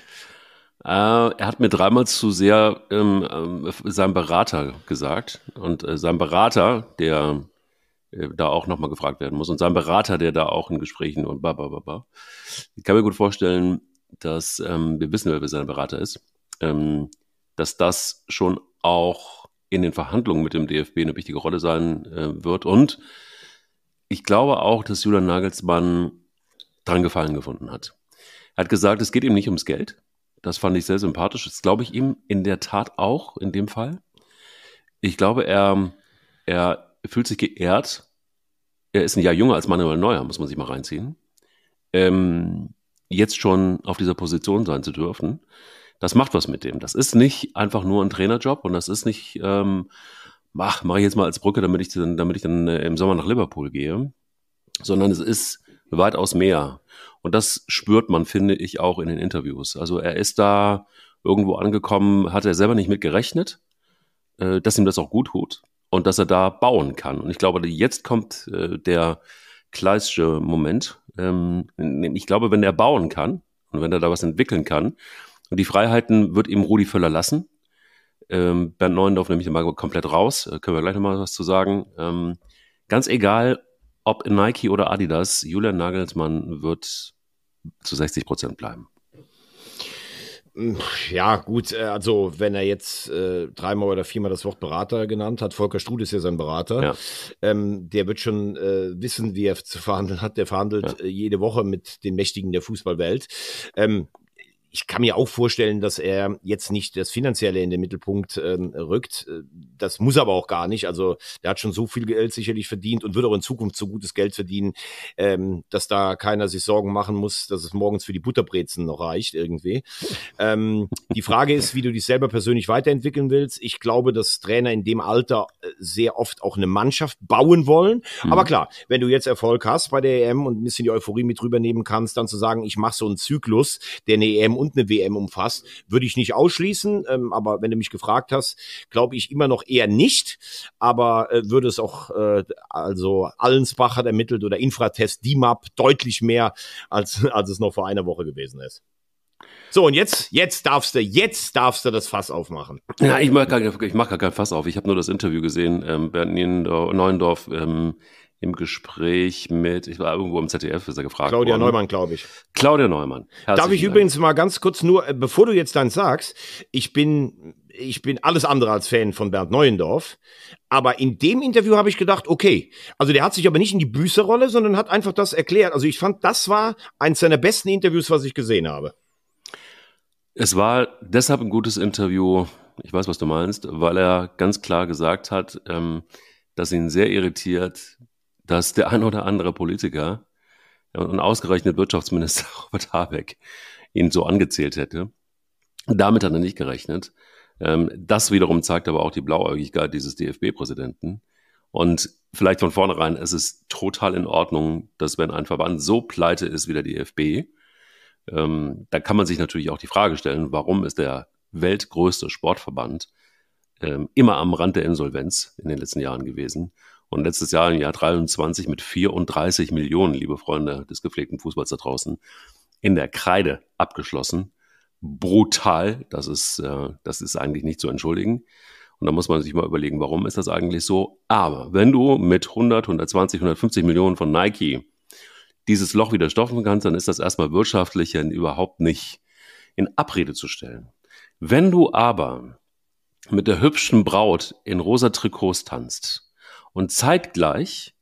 Äh, er hat mir dreimal zu sehr ähm, ähm, seinem Berater gesagt. Und äh, sein Berater, der äh, da auch nochmal gefragt werden muss. Und sein Berater, der da auch in Gesprächen und ba, ba, ba, ba. Ich kann mir gut vorstellen, dass ähm, wir wissen, wer, sein Berater ist, ähm, dass das schon auch in den Verhandlungen mit dem DFB eine wichtige Rolle sein äh, wird. Und ich glaube auch, dass Julian Nagelsmann dran Gefallen gefunden hat. Er hat gesagt, es geht ihm nicht ums Geld. Das fand ich sehr sympathisch. Das glaube ich ihm in der Tat auch in dem Fall. Ich glaube, er, er fühlt sich geehrt. Er ist ein Jahr jünger als Manuel Neuer, muss man sich mal reinziehen. Ähm, jetzt schon auf dieser Position sein zu dürfen, das macht was mit dem. Das ist nicht einfach nur ein Trainerjob und das ist nicht, ähm, ach, mache ich jetzt mal als Brücke, damit ich dann, damit ich dann äh, im Sommer nach Liverpool gehe, sondern es ist weitaus mehr. Und das spürt man, finde ich, auch in den Interviews. Also er ist da irgendwo angekommen, hat er selber nicht mit gerechnet, äh, dass ihm das auch gut tut und dass er da bauen kann. Und ich glaube, jetzt kommt äh, der kleistische Moment, ähm, ich glaube, wenn er bauen kann und wenn er da was entwickeln kann, und die Freiheiten wird ihm Rudi Völler lassen. Ähm, Bernd Neuendorf nehme ich mal komplett raus, äh, können wir gleich nochmal was zu sagen. Ähm, ganz egal, ob Nike oder Adidas, Julian Nagelsmann wird zu 60 Prozent bleiben. Hm, ja, gut, äh, also wenn er jetzt äh, dreimal oder viermal das Wort Berater genannt hat, Volker Strud ist ja sein Berater, ja. Ähm, der wird schon äh, wissen, wie er zu verhandeln hat. Der verhandelt ja. äh, jede Woche mit den Mächtigen der Fußballwelt. Ähm, ich kann mir auch vorstellen, dass er jetzt nicht das Finanzielle in den Mittelpunkt ähm, rückt. Äh, das muss aber auch gar nicht. Also der hat schon so viel Geld sicherlich verdient und wird auch in Zukunft so gutes Geld verdienen, ähm, dass da keiner sich Sorgen machen muss, dass es morgens für die Butterbrezen noch reicht irgendwie. Ähm, die Frage ist, wie du dich selber persönlich weiterentwickeln willst. Ich glaube, dass Trainer in dem Alter äh, sehr oft auch eine Mannschaft bauen wollen. Mhm. Aber klar, wenn du jetzt Erfolg hast bei der EM und ein bisschen die Euphorie mit rübernehmen kannst, dann zu sagen, ich mache so einen Zyklus, der eine EM und eine WM umfasst, würde ich nicht ausschließen. Ähm, aber wenn du mich gefragt hast, glaube ich immer noch eher nicht. Aber äh, würde es auch, äh, also Allensbach hat ermittelt oder Infratest, DIMAP deutlich mehr, als, <laughs> als es noch vor einer Woche gewesen ist. So, und jetzt, jetzt darfst du, jetzt darfst du das Fass aufmachen. Ja, ich mache gar, mach gar kein Fass auf. Ich habe nur das Interview gesehen, ähm, Bernd Neuendorf, ähm, im Gespräch mit, ich war irgendwo im ZDF, ist er gefragt Claudia worden. Neumann, glaube ich. Claudia Neumann. Darf ich übrigens mal ganz kurz nur, äh, bevor du jetzt dann sagst, ich bin, ich bin alles andere als Fan von Bernd Neuendorf, aber in dem Interview habe ich gedacht, okay, also der hat sich aber nicht in die Büßerrolle, sondern hat einfach das erklärt. Also ich fand, das war eines seiner besten Interviews, was ich gesehen habe. Es war deshalb ein gutes Interview, ich weiß, was du meinst, weil er ganz klar gesagt hat, ähm, dass ihn sehr irritiert, dass der ein oder andere Politiker und ausgerechnet Wirtschaftsminister <laughs> Robert Habeck ihn so angezählt hätte. Damit hat er nicht gerechnet. Ähm, das wiederum zeigt aber auch die Blauäugigkeit dieses DFB-Präsidenten. Und vielleicht von vornherein, es ist total in Ordnung, dass wenn ein Verband so pleite ist wie der DFB, ähm, da kann man sich natürlich auch die Frage stellen, warum ist der weltgrößte Sportverband ähm, immer am Rand der Insolvenz in den letzten Jahren gewesen. Und letztes Jahr im Jahr 23 mit 34 Millionen, liebe Freunde des gepflegten Fußballs da draußen, in der Kreide abgeschlossen. Brutal, das ist, äh, das ist eigentlich nicht zu entschuldigen. Und da muss man sich mal überlegen, warum ist das eigentlich so? Aber wenn du mit 100, 120, 150 Millionen von Nike dieses Loch wieder stopfen kannst, dann ist das erstmal wirtschaftlich überhaupt nicht in Abrede zu stellen. Wenn du aber mit der hübschen Braut in rosa Trikots tanzt und zeitgleich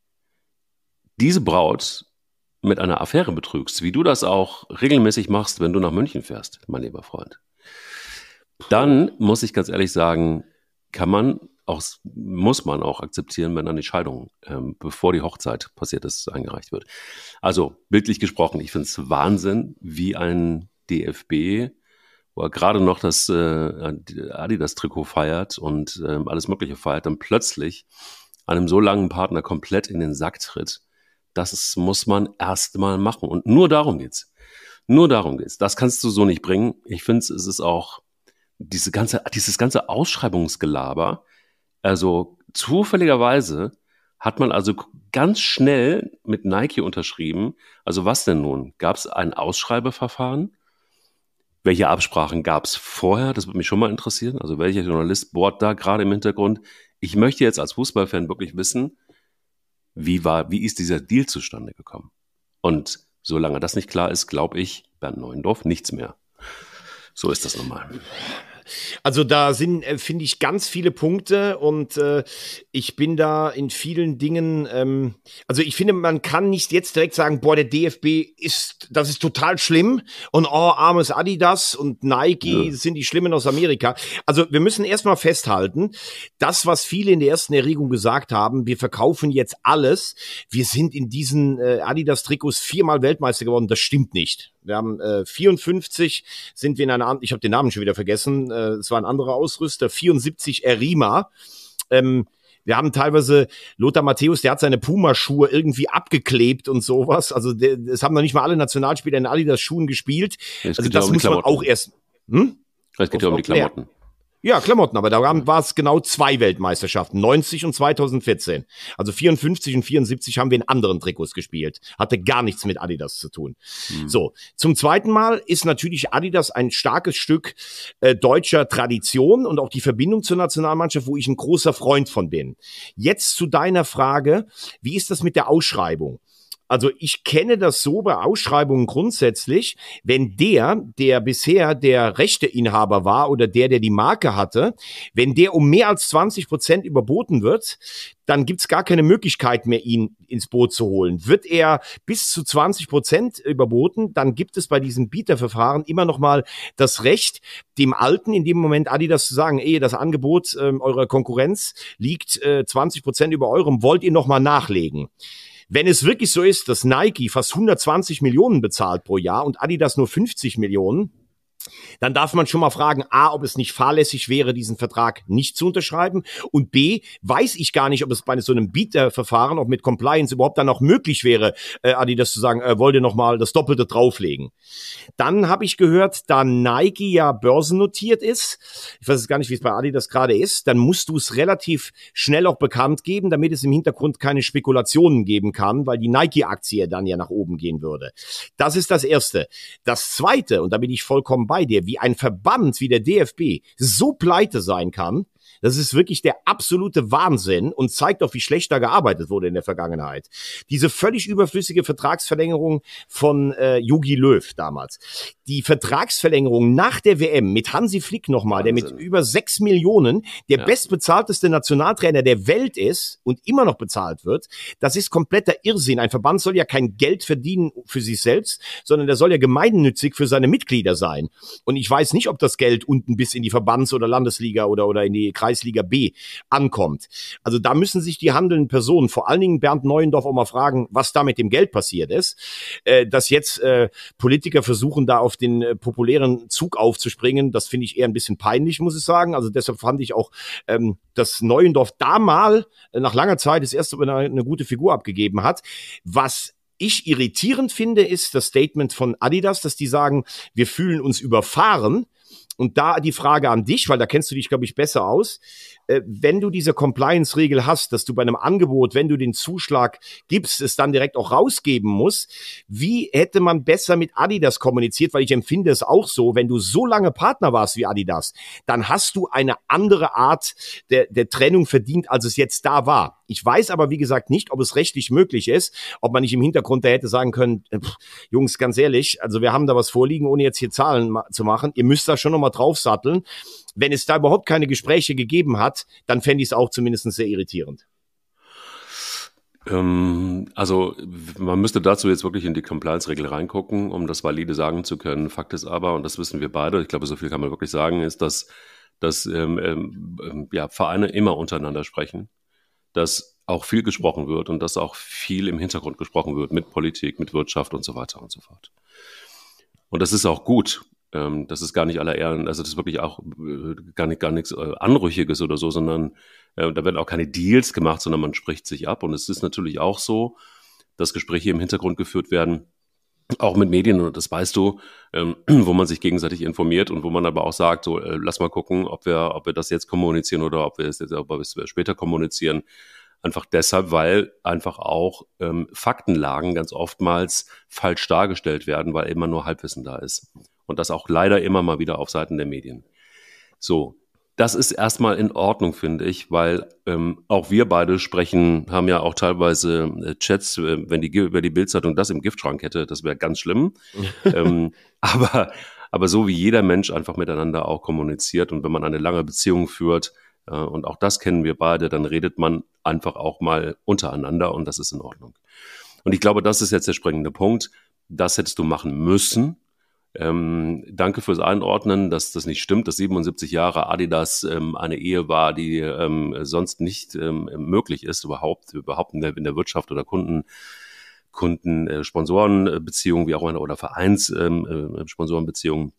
diese Braut mit einer Affäre betrügst, wie du das auch regelmäßig machst, wenn du nach München fährst, mein lieber Freund, dann muss ich ganz ehrlich sagen, kann man auch, muss man auch akzeptieren, wenn dann die Scheidung, ähm, bevor die Hochzeit passiert ist, eingereicht wird. Also, bildlich gesprochen, ich finde es Wahnsinn, wie ein DFB wo er gerade noch das äh, Adidas-Trikot feiert und äh, alles Mögliche feiert, dann plötzlich einem so langen Partner komplett in den Sack tritt, das muss man erstmal machen. Und nur darum geht's. Nur darum geht's. Das kannst du so nicht bringen. Ich finde, es ist auch diese ganze, dieses ganze Ausschreibungsgelaber. Also zufälligerweise hat man also ganz schnell mit Nike unterschrieben. Also was denn nun? Gab es ein Ausschreibeverfahren? Welche Absprachen gab es vorher? Das würde mich schon mal interessieren. Also welcher Journalist bohrt da gerade im Hintergrund? Ich möchte jetzt als Fußballfan wirklich wissen, wie war, wie ist dieser Deal zustande gekommen? Und solange das nicht klar ist, glaube ich, Bernd Neuendorf nichts mehr. So ist das normal. Also da sind, äh, finde ich, ganz viele Punkte und äh, ich bin da in vielen Dingen, ähm, also ich finde, man kann nicht jetzt direkt sagen, boah, der DFB ist, das ist total schlimm und oh, armes Adidas und Nike ja. sind die Schlimmen aus Amerika. Also wir müssen erstmal festhalten, das, was viele in der ersten Erregung gesagt haben, wir verkaufen jetzt alles, wir sind in diesen äh, Adidas-Trikots viermal Weltmeister geworden, das stimmt nicht. Wir haben äh, 54 sind wir in einer, ich habe den Namen schon wieder vergessen, äh, es war ein anderer Ausrüster, 74 Erima. Ähm, wir haben teilweise Lothar Matthäus, der hat seine Puma-Schuhe irgendwie abgeklebt und sowas. Also es haben noch nicht mal alle Nationalspieler in Adidas Schuhen gespielt. also das muss man auch erst. Hm? Es geht ja um die Klamotten. Mehr. Ja, Klamotten, aber da war es genau zwei Weltmeisterschaften, 90 und 2014. Also 54 und 74 haben wir in anderen Trikots gespielt. Hatte gar nichts mit Adidas zu tun. Mhm. So, zum zweiten Mal ist natürlich Adidas ein starkes Stück äh, deutscher Tradition und auch die Verbindung zur Nationalmannschaft, wo ich ein großer Freund von bin. Jetzt zu deiner Frage, wie ist das mit der Ausschreibung? Also ich kenne das so bei Ausschreibungen grundsätzlich, wenn der, der bisher der Rechteinhaber war oder der, der die Marke hatte, wenn der um mehr als 20 Prozent überboten wird, dann gibt's gar keine Möglichkeit mehr, ihn ins Boot zu holen. Wird er bis zu 20 Prozent überboten, dann gibt es bei diesem Bieterverfahren immer noch mal das Recht, dem Alten in dem Moment Adidas zu sagen, ey, das Angebot äh, eurer Konkurrenz liegt äh, 20 Prozent über eurem, wollt ihr noch mal nachlegen? Wenn es wirklich so ist, dass Nike fast 120 Millionen bezahlt pro Jahr und Adidas nur 50 Millionen, dann darf man schon mal fragen, a, ob es nicht fahrlässig wäre, diesen Vertrag nicht zu unterschreiben und b, weiß ich gar nicht, ob es bei so einem Bieterverfahren, auch mit Compliance überhaupt dann auch möglich wäre, äh, Adi, das zu sagen, äh, wollte noch mal das Doppelte drauflegen. Dann habe ich gehört, da Nike ja börsennotiert ist, ich weiß jetzt gar nicht, wie es bei Adi das gerade ist, dann musst du es relativ schnell auch bekannt geben, damit es im Hintergrund keine Spekulationen geben kann, weil die Nike-Aktie dann ja nach oben gehen würde. Das ist das Erste. Das Zweite, und da bin ich vollkommen bei dir, wie ein Verband wie der DFB so pleite sein kann, das ist wirklich der absolute Wahnsinn und zeigt auch, wie schlecht da gearbeitet wurde in der Vergangenheit. Diese völlig überflüssige Vertragsverlängerung von äh, Jogi Löw damals. Die Vertragsverlängerung nach der WM mit Hansi Flick nochmal, der mit über sechs Millionen der ja. bestbezahlteste Nationaltrainer der Welt ist und immer noch bezahlt wird, das ist kompletter Irrsinn. Ein Verband soll ja kein Geld verdienen für sich selbst, sondern der soll ja gemeinnützig für seine Mitglieder sein. Und ich weiß nicht, ob das Geld unten bis in die Verbands- oder Landesliga oder, oder in die Kreis Kreisliga B ankommt. Also da müssen sich die handelnden Personen, vor allen Dingen Bernd Neuendorf, auch mal fragen, was da mit dem Geld passiert ist. Äh, dass jetzt äh, Politiker versuchen, da auf den äh, populären Zug aufzuspringen, das finde ich eher ein bisschen peinlich, muss ich sagen. Also deshalb fand ich auch, ähm, dass Neuendorf da mal äh, nach langer Zeit das erste Mal eine, eine gute Figur abgegeben hat. Was ich irritierend finde, ist das Statement von Adidas, dass die sagen, wir fühlen uns überfahren. Und da die Frage an dich, weil da kennst du dich, glaube ich, besser aus. Äh, wenn du diese Compliance-Regel hast, dass du bei einem Angebot, wenn du den Zuschlag gibst, es dann direkt auch rausgeben musst, wie hätte man besser mit Adidas kommuniziert? Weil ich empfinde es auch so, wenn du so lange Partner warst wie Adidas, dann hast du eine andere Art der, der Trennung verdient, als es jetzt da war. Ich weiß aber, wie gesagt, nicht, ob es rechtlich möglich ist, ob man nicht im Hintergrund da hätte sagen können, äh, pff, Jungs, ganz ehrlich, also wir haben da was vorliegen, ohne jetzt hier Zahlen ma zu machen. Ihr müsst da schon nochmal draufsatteln wenn es da überhaupt keine Gespräche gegeben hat, dann fände ich es auch zumindest sehr irritierend. Ähm, also man müsste dazu jetzt wirklich in die Compliance-Regel reingucken, um das valide sagen zu können. Fakt ist aber, und das wissen wir beide, ich glaube, so viel kann man wirklich sagen, ist, dass, dass ähm, ähm, ähm ja, Vereine immer untereinander sprechen, dass auch viel gesprochen wird und dass auch viel im Hintergrund gesprochen wird mit Politik, mit Wirtschaft und so weiter und so fort. Und das ist auch gut. Ähm, das ist gar nicht aller Ehren, also das ist wirklich auch äh, gar, nicht, gar nichts äh, Anrüchiges oder so, sondern äh, da werden auch keine Deals gemacht, sondern man spricht sich ab. Und es ist natürlich auch so, dass Gespräche im Hintergrund geführt werden, auch mit Medien, und das weißt du, ähm, <clears throat> wo man sich gegenseitig informiert und wo man aber auch sagt, so, äh, lass mal gucken, ob wir, ob wir das jetzt kommunizieren oder ob wir es jetzt, ob wir es später kommunizieren. Einfach deshalb, weil einfach auch ähm, Faktenlagen ganz oftmals falsch dargestellt werden, weil immer nur Halbwissen da ist. Und das auch leider immer mal wieder auf Seiten der Medien. So, das ist erstmal in Ordnung, finde ich, weil ähm, auch wir beide sprechen, haben ja auch teilweise äh, Chats, äh, wenn die, über die Bildzeitung das im Giftschrank hätte, das wäre ganz schlimm. <laughs> ähm, aber, aber so wie jeder Mensch einfach miteinander auch kommuniziert und wenn man eine lange Beziehung führt, äh, und auch das kennen wir beide, dann redet man einfach auch mal untereinander und das ist in Ordnung. Und ich glaube, das ist jetzt der springende Punkt. Das hättest du machen müssen, ähm, danke fürs Einordnen, dass das nicht stimmt, dass 77 Jahre Adidas ähm, eine Ehe war, die ähm, sonst nicht ähm, möglich ist, überhaupt, überhaupt in der, in der Wirtschaft oder Kunden. Kunden, äh, Sponsorenbeziehungen, wie auch immer, oder Vereins ähm, äh, Sponsorenbeziehungen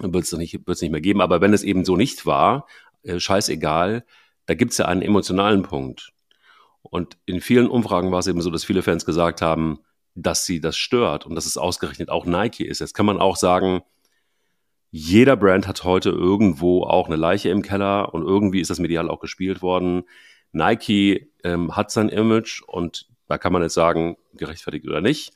wird es nicht, wird's nicht mehr geben. Aber wenn es eben so nicht war, äh, scheißegal, da gibt es ja einen emotionalen Punkt. Und in vielen Umfragen war es eben so, dass viele Fans gesagt haben, dass sie das stört und dass es ausgerechnet auch Nike ist. Jetzt kann man auch sagen, jeder Brand hat heute irgendwo auch eine Leiche im Keller und irgendwie ist das medial auch gespielt worden. Nike ähm, hat sein Image und da kann man jetzt sagen, gerechtfertigt oder nicht.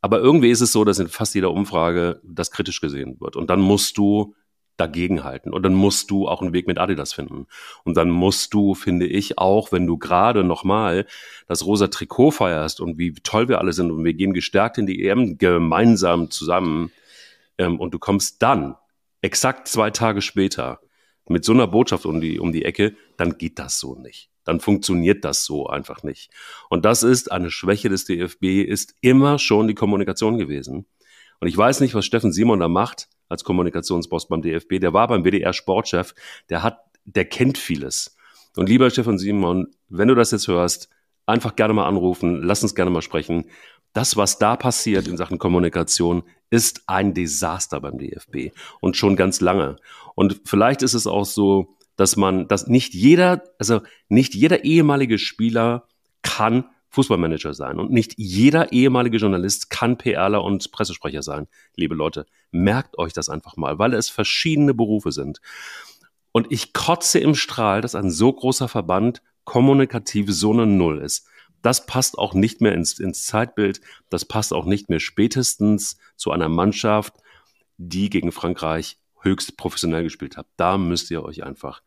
Aber irgendwie ist es so, dass in fast jeder Umfrage das kritisch gesehen wird. Und dann musst du dagegenhalten. Und dann musst du auch einen Weg mit Adidas finden. Und dann musst du, finde ich, auch, wenn du gerade nochmal das rosa Trikot feierst und wie toll wir alle sind und wir gehen gestärkt in die EM gemeinsam zusammen ähm, und du kommst dann exakt zwei Tage später mit so einer Botschaft um die, um die Ecke, dann geht das so nicht. Dann funktioniert das so einfach nicht. Und das ist eine Schwäche des DFB, ist immer schon die Kommunikation gewesen. Und ich weiß nicht, was Steffen Simon da macht als Kommunikationsboss beim DFB, der war beim WDR Sportchef, der hat, der kennt vieles. Und lieber Stefan Simon, wenn du das jetzt hörst, einfach gerne mal anrufen, lass uns gerne mal sprechen. Das, was da passiert in Sachen Kommunikation, ist ein Desaster beim DFB und schon ganz lange. Und vielleicht ist es auch so, dass man, dass nicht jeder, also nicht jeder ehemalige Spieler kann Fußballmanager sein. Und nicht jeder ehemalige Journalist kann PRler und Pressesprecher sein. Liebe Leute, merkt euch das einfach mal, weil es verschiedene Berufe sind. Und ich kotze im Strahl, dass ein so großer Verband kommunikativ so eine Null ist. Das passt auch nicht mehr ins, ins Zeitbild. Das passt auch nicht mehr spätestens zu einer Mannschaft, die gegen Frankreich höchst professionell gespielt hat. Da müsst ihr euch einfach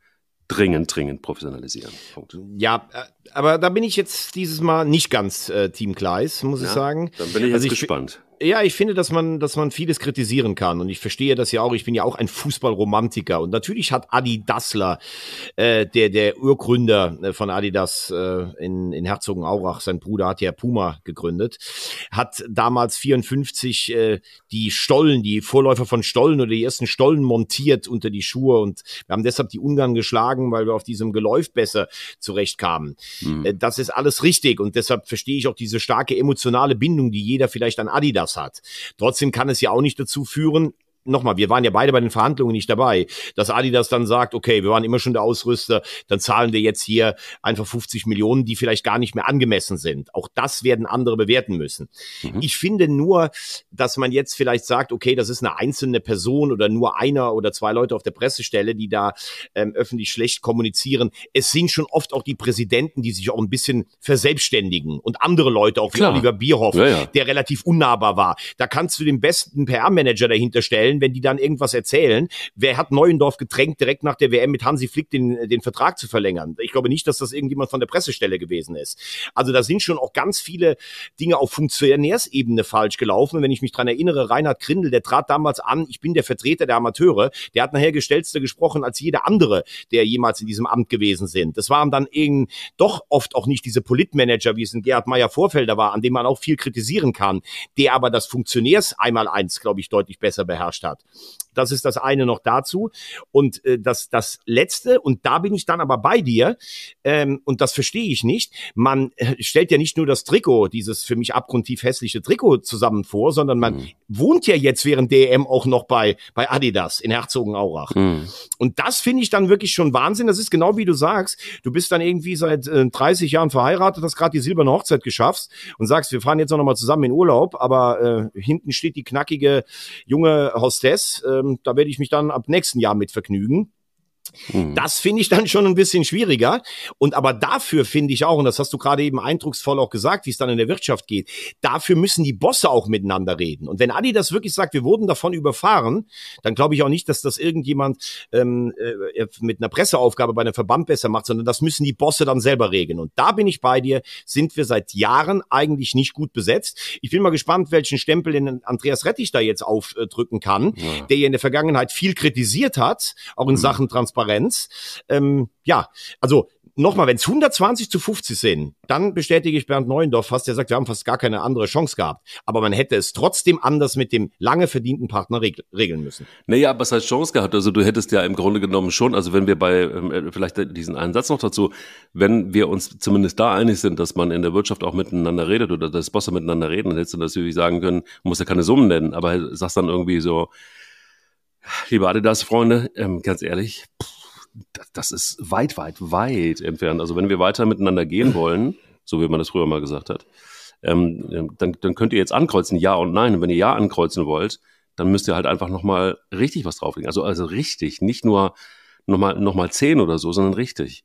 dringend, dringend professionalisieren. Punkt. Ja, äh, aber da bin ich jetzt dieses Mal nicht ganz äh, Team Gleis, muss ja, ich sagen. Dann bin ich also jetzt also ich gespannt. Ja, ich finde, dass man, dass man vieles kritisieren kann. Und ich verstehe das ja auch. Ich bin ja auch ein Fußballromantiker. Und natürlich hat Adi Dassler, äh, der, der Urgründer äh, von Adidas äh, in, in Herzogenaurach, sein Bruder hat ja Puma gegründet, hat damals 54 äh, die Stollen, die Vorläufer von Stollen oder die ersten Stollen montiert unter die Schuhe. Und wir haben deshalb die Ungarn geschlagen, weil wir auf diesem Geläuf besser zurechtkamen. Mhm. Äh, das ist alles richtig. Und deshalb verstehe ich auch diese starke emotionale Bindung, die jeder vielleicht an Adidas hat. Trotzdem kann es ja auch nicht dazu führen, nochmal, wir waren ja beide bei den Verhandlungen nicht dabei, dass Adidas dann sagt, okay, wir waren immer schon der Ausrüster, dann zahlen wir jetzt hier einfach 50 Millionen, die vielleicht gar nicht mehr angemessen sind. Auch das werden andere bewerten müssen. Mhm. Ich finde nur, dass man jetzt vielleicht sagt, okay, das ist eine einzelne Person oder nur einer oder zwei Leute auf der Pressestelle, die da ähm, öffentlich schlecht kommunizieren. Es sind schon oft auch die Präsidenten, die sich auch ein bisschen verselbstständigen und andere Leute, auch wie Klar. Oliver Bierhoff, ja, ja. der relativ unnahbar war. Da kannst du den besten PR-Manager dahinter stellen, Stellen, wenn die dann irgendwas erzählen. Wer hat Neuendorf gedrängt, direkt nach der WM mit Hansi Flick den, den Vertrag zu verlängern? Ich glaube nicht, dass das irgendjemand von der Pressestelle gewesen ist. Also da sind schon auch ganz viele Dinge auf Funktionärsebene falsch gelaufen. wenn ich mich dran erinnere, Reinhard Grindel, der trat damals an, ich bin der Vertreter der Amateure, der hat nachher gestellter gesprochen als jeder andere, der jemals in diesem Amt gewesen sind. Das waren dann eben doch oft auch nicht diese Politmanager, wie es in Gerhard Meyer Vorfelder war, an dem man auch viel kritisieren kann, der aber das Funktionärs einmal eins, glaube ich, deutlich besser beherrscht Estado. das ist das eine noch dazu. Und äh, das, das Letzte, und da bin ich dann aber bei dir, ähm, und das verstehe ich nicht, man äh, stellt ja nicht nur das Trikot, dieses für mich abgrundtief hässliche Trikot zusammen vor, sondern man mhm. wohnt ja jetzt während DM auch noch bei, bei Adidas in Herzogenaurach. Mhm. Und das finde ich dann wirklich schon Wahnsinn. Das ist genau wie du sagst, du bist dann irgendwie seit äh, 30 Jahren verheiratet, hast gerade die silberne Hochzeit geschafft und sagst, wir fahren jetzt noch mal zusammen in Urlaub, aber äh, hinten steht die knackige junge Hostess, äh, ähm, da werde ich mich dann ab nächsten Jahr mit vergnügen. Mhm. Das finde ich dann schon ein bisschen schwieriger. Und aber dafür finde ich auch, und das hast du gerade eben eindrucksvoll auch gesagt, wie es dann in der Wirtschaft geht, dafür müssen die Bosse auch miteinander reden. Und wenn Adi das wirklich sagt, wir wurden davon überfahren, dann glaube ich auch nicht, dass das irgendjemand ähm, äh, mit einer Presseaufgabe bei einem Verband besser macht, sondern das müssen die Bosse dann selber regeln. Und da bin ich bei dir, sind wir seit Jahren eigentlich nicht gut besetzt. Ich bin mal gespannt, welchen Stempel denn Andreas Rettich da jetzt aufdrücken kann, ja. der ja in der Vergangenheit viel kritisiert hat, auch in mhm. Sachen Transparenz Transparenz. Ähm, ja, also nochmal, wenn es 120 zu 50 sind, dann bestätige ich Bernd Neuendorf fast, der sagt, wir haben fast gar keine andere Chance gehabt. Aber man hätte es trotzdem anders mit dem lange verdienten Partner regeln müssen. Naja, aber es hat Chance gehabt? Also du hättest ja im Grunde genommen schon, also wenn wir bei, ähm, äh, vielleicht diesen einen Satz noch dazu, wenn wir uns zumindest da einig sind, dass man in der Wirtschaft auch miteinander redet oder dass Bosse miteinander reden, dann hättest du natürlich sagen können, du musst ja keine Summen nennen, aber sagst dann irgendwie so, Liebe Adidas-Freunde, ähm, ganz ehrlich, pff, das ist weit, weit, weit entfernt. Also wenn wir weiter miteinander gehen <laughs> wollen, so wie man das früher mal gesagt hat, ähm, ähm dann, dann könnt ihr jetzt ankreuzen, ja und nein. Und wenn ihr ja ankreuzen wollt, dann müsst ihr halt einfach nochmal richtig was drauflegen. Also, also richtig, nicht nur nochmal noch mal 10 oder so, sondern richtig.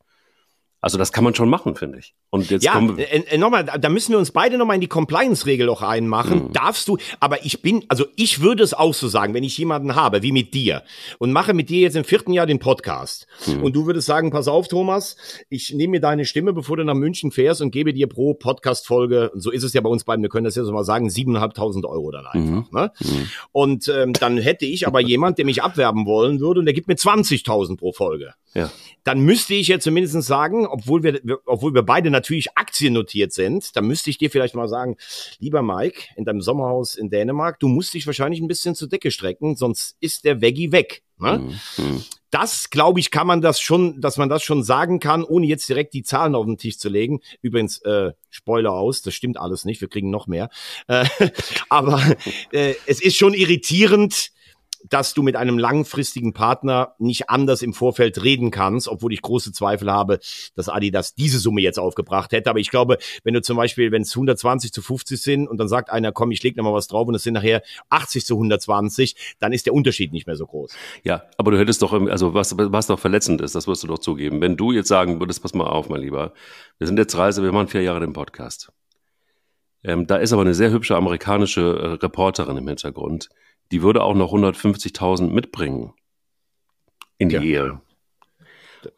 Also das kann man schon machen, finde ich. Und jetzt ja, kommen äh, äh, nochmal, da müssen wir uns beide nochmal in die Compliance-Regel auch einmachen. Mhm. Darfst du, aber ich bin, also ich würde es auch so sagen, wenn ich jemanden habe, wie mit dir, und mache mit dir jetzt im vierten Jahr den Podcast. Mhm. Und du würdest sagen, pass auf, Thomas, ich nehme mir deine Stimme, bevor du nach München fährst und gebe dir pro Podcast-Folge, so ist es ja bei uns beiden, wir können das jetzt mal sagen, siebeneinhalbtausend Euro dann einfach. Mhm. Ne? Mhm. Und ähm, dann hätte ich aber jemand, der mich abwerben wollen würde und der gibt mir 20.000 pro Folge. Ja. Dann müsste ich ja zumindest sagen, obwohl wir, obwohl wir beide natürlich aktiennotiert sind, da müsste ich dir vielleicht mal sagen, lieber Mike, in deinem Sommerhaus in Dänemark, du musst dich wahrscheinlich ein bisschen zur Decke strecken, sonst ist der Veggie weg. Ne? Mhm, mhm. Das, glaube ich, kann man das schon, dass man das schon sagen kann, ohne jetzt direkt die Zahlen auf den Tisch zu legen. Übrigens, äh, Spoiler aus, das stimmt alles nicht, wir kriegen noch mehr. Äh, <laughs> aber äh, es ist schon irritierend, dass du mit einem langfristigen Partner nicht anders im Vorfeld reden kannst, obwohl ich große Zweifel habe, dass Adidas diese Summe jetzt aufgebracht hätte. Aber ich glaube, wenn du zum Beispiel, wenn es 120 zu 50 sind und dann sagt einer, komm, ich leg nochmal was drauf und es sind nachher 80 zu 120, dann ist der Unterschied nicht mehr so groß. Ja, aber du hättest doch, also was, was doch verletzend ist, das wirst du doch zugeben. Wenn du jetzt sagen würdest, pass mal auf, mein Lieber, wir sind jetzt Reise, wir machen vier Jahre den Podcast. Ähm, da ist aber eine sehr hübsche amerikanische äh, Reporterin im Hintergrund die würde auch noch 150.000 mitbringen in die ja. Ehe.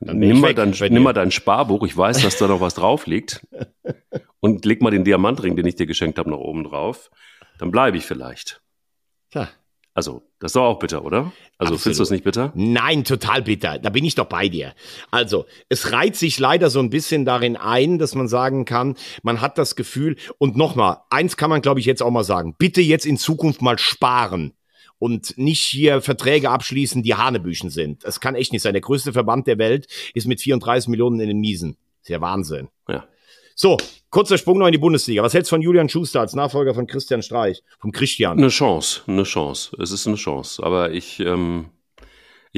Nimm mal, weg, dein, nimm mal dein Sparbuch, ich weiß, dass da noch was drauf liegt <laughs> und leg mal den Diamantring, den ich dir geschenkt habe, noch oben drauf, dann bleibe ich vielleicht. Klar. Also, das ist doch auch bitter, oder? Also, Absolut. findest du es nicht bitter? Nein, total bitter. Da bin ich doch bei dir. Also, es reiht sich leider so ein bisschen darin ein, dass man sagen kann, man hat das Gefühl, und nochmal, eins kann man, glaube ich, jetzt auch mal sagen, bitte jetzt in Zukunft mal sparen und nicht hier Verträge abschließen, die Hanebüchen sind. Das kann echt nicht sein. Der größte Verband der Welt ist mit 34 Millionen in den Miesen. ist ja Wahnsinn. Ja. So, kurzer Sprung noch in die Bundesliga. Was hältst du von Julian Schuster als Nachfolger von Christian Streich? Vom Christian? Eine Chance, eine Chance. Es ist eine Chance. Aber ich, ähm,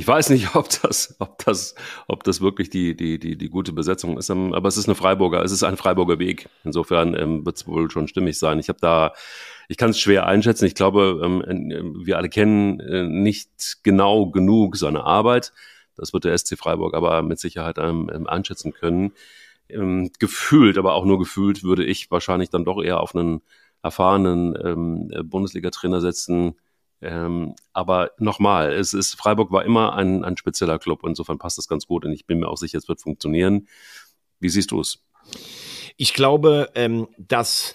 ich weiß nicht, ob das, ob das, ob das wirklich die, die, die, die gute Besetzung ist, ähm, aber es ist eine Freiburger, es ist ein Freiburger Weg. Insofern ähm, wird es wohl schon stimmig sein. Ich habe da, ich kann es schwer einschätzen. Ich glaube, ähm, ähm, wir alle kennen äh, nicht genau genug seine Arbeit. Das wird der SC Freiburg aber mit Sicherheit ähm, ähm, einschätzen können. Ähm, gefühlt, aber auch nur gefühlt, würde ich wahrscheinlich dann doch eher auf einen erfahrenen ähm, Bundesliga-Trainer setzen ähm, aber nochmal, es ist, Freiburg war immer ein, ein spezieller Club. Insofern passt das ganz gut und ich bin mir auch sicher, es wird funktionieren. Wie siehst du es? Ich glaube, ähm, dass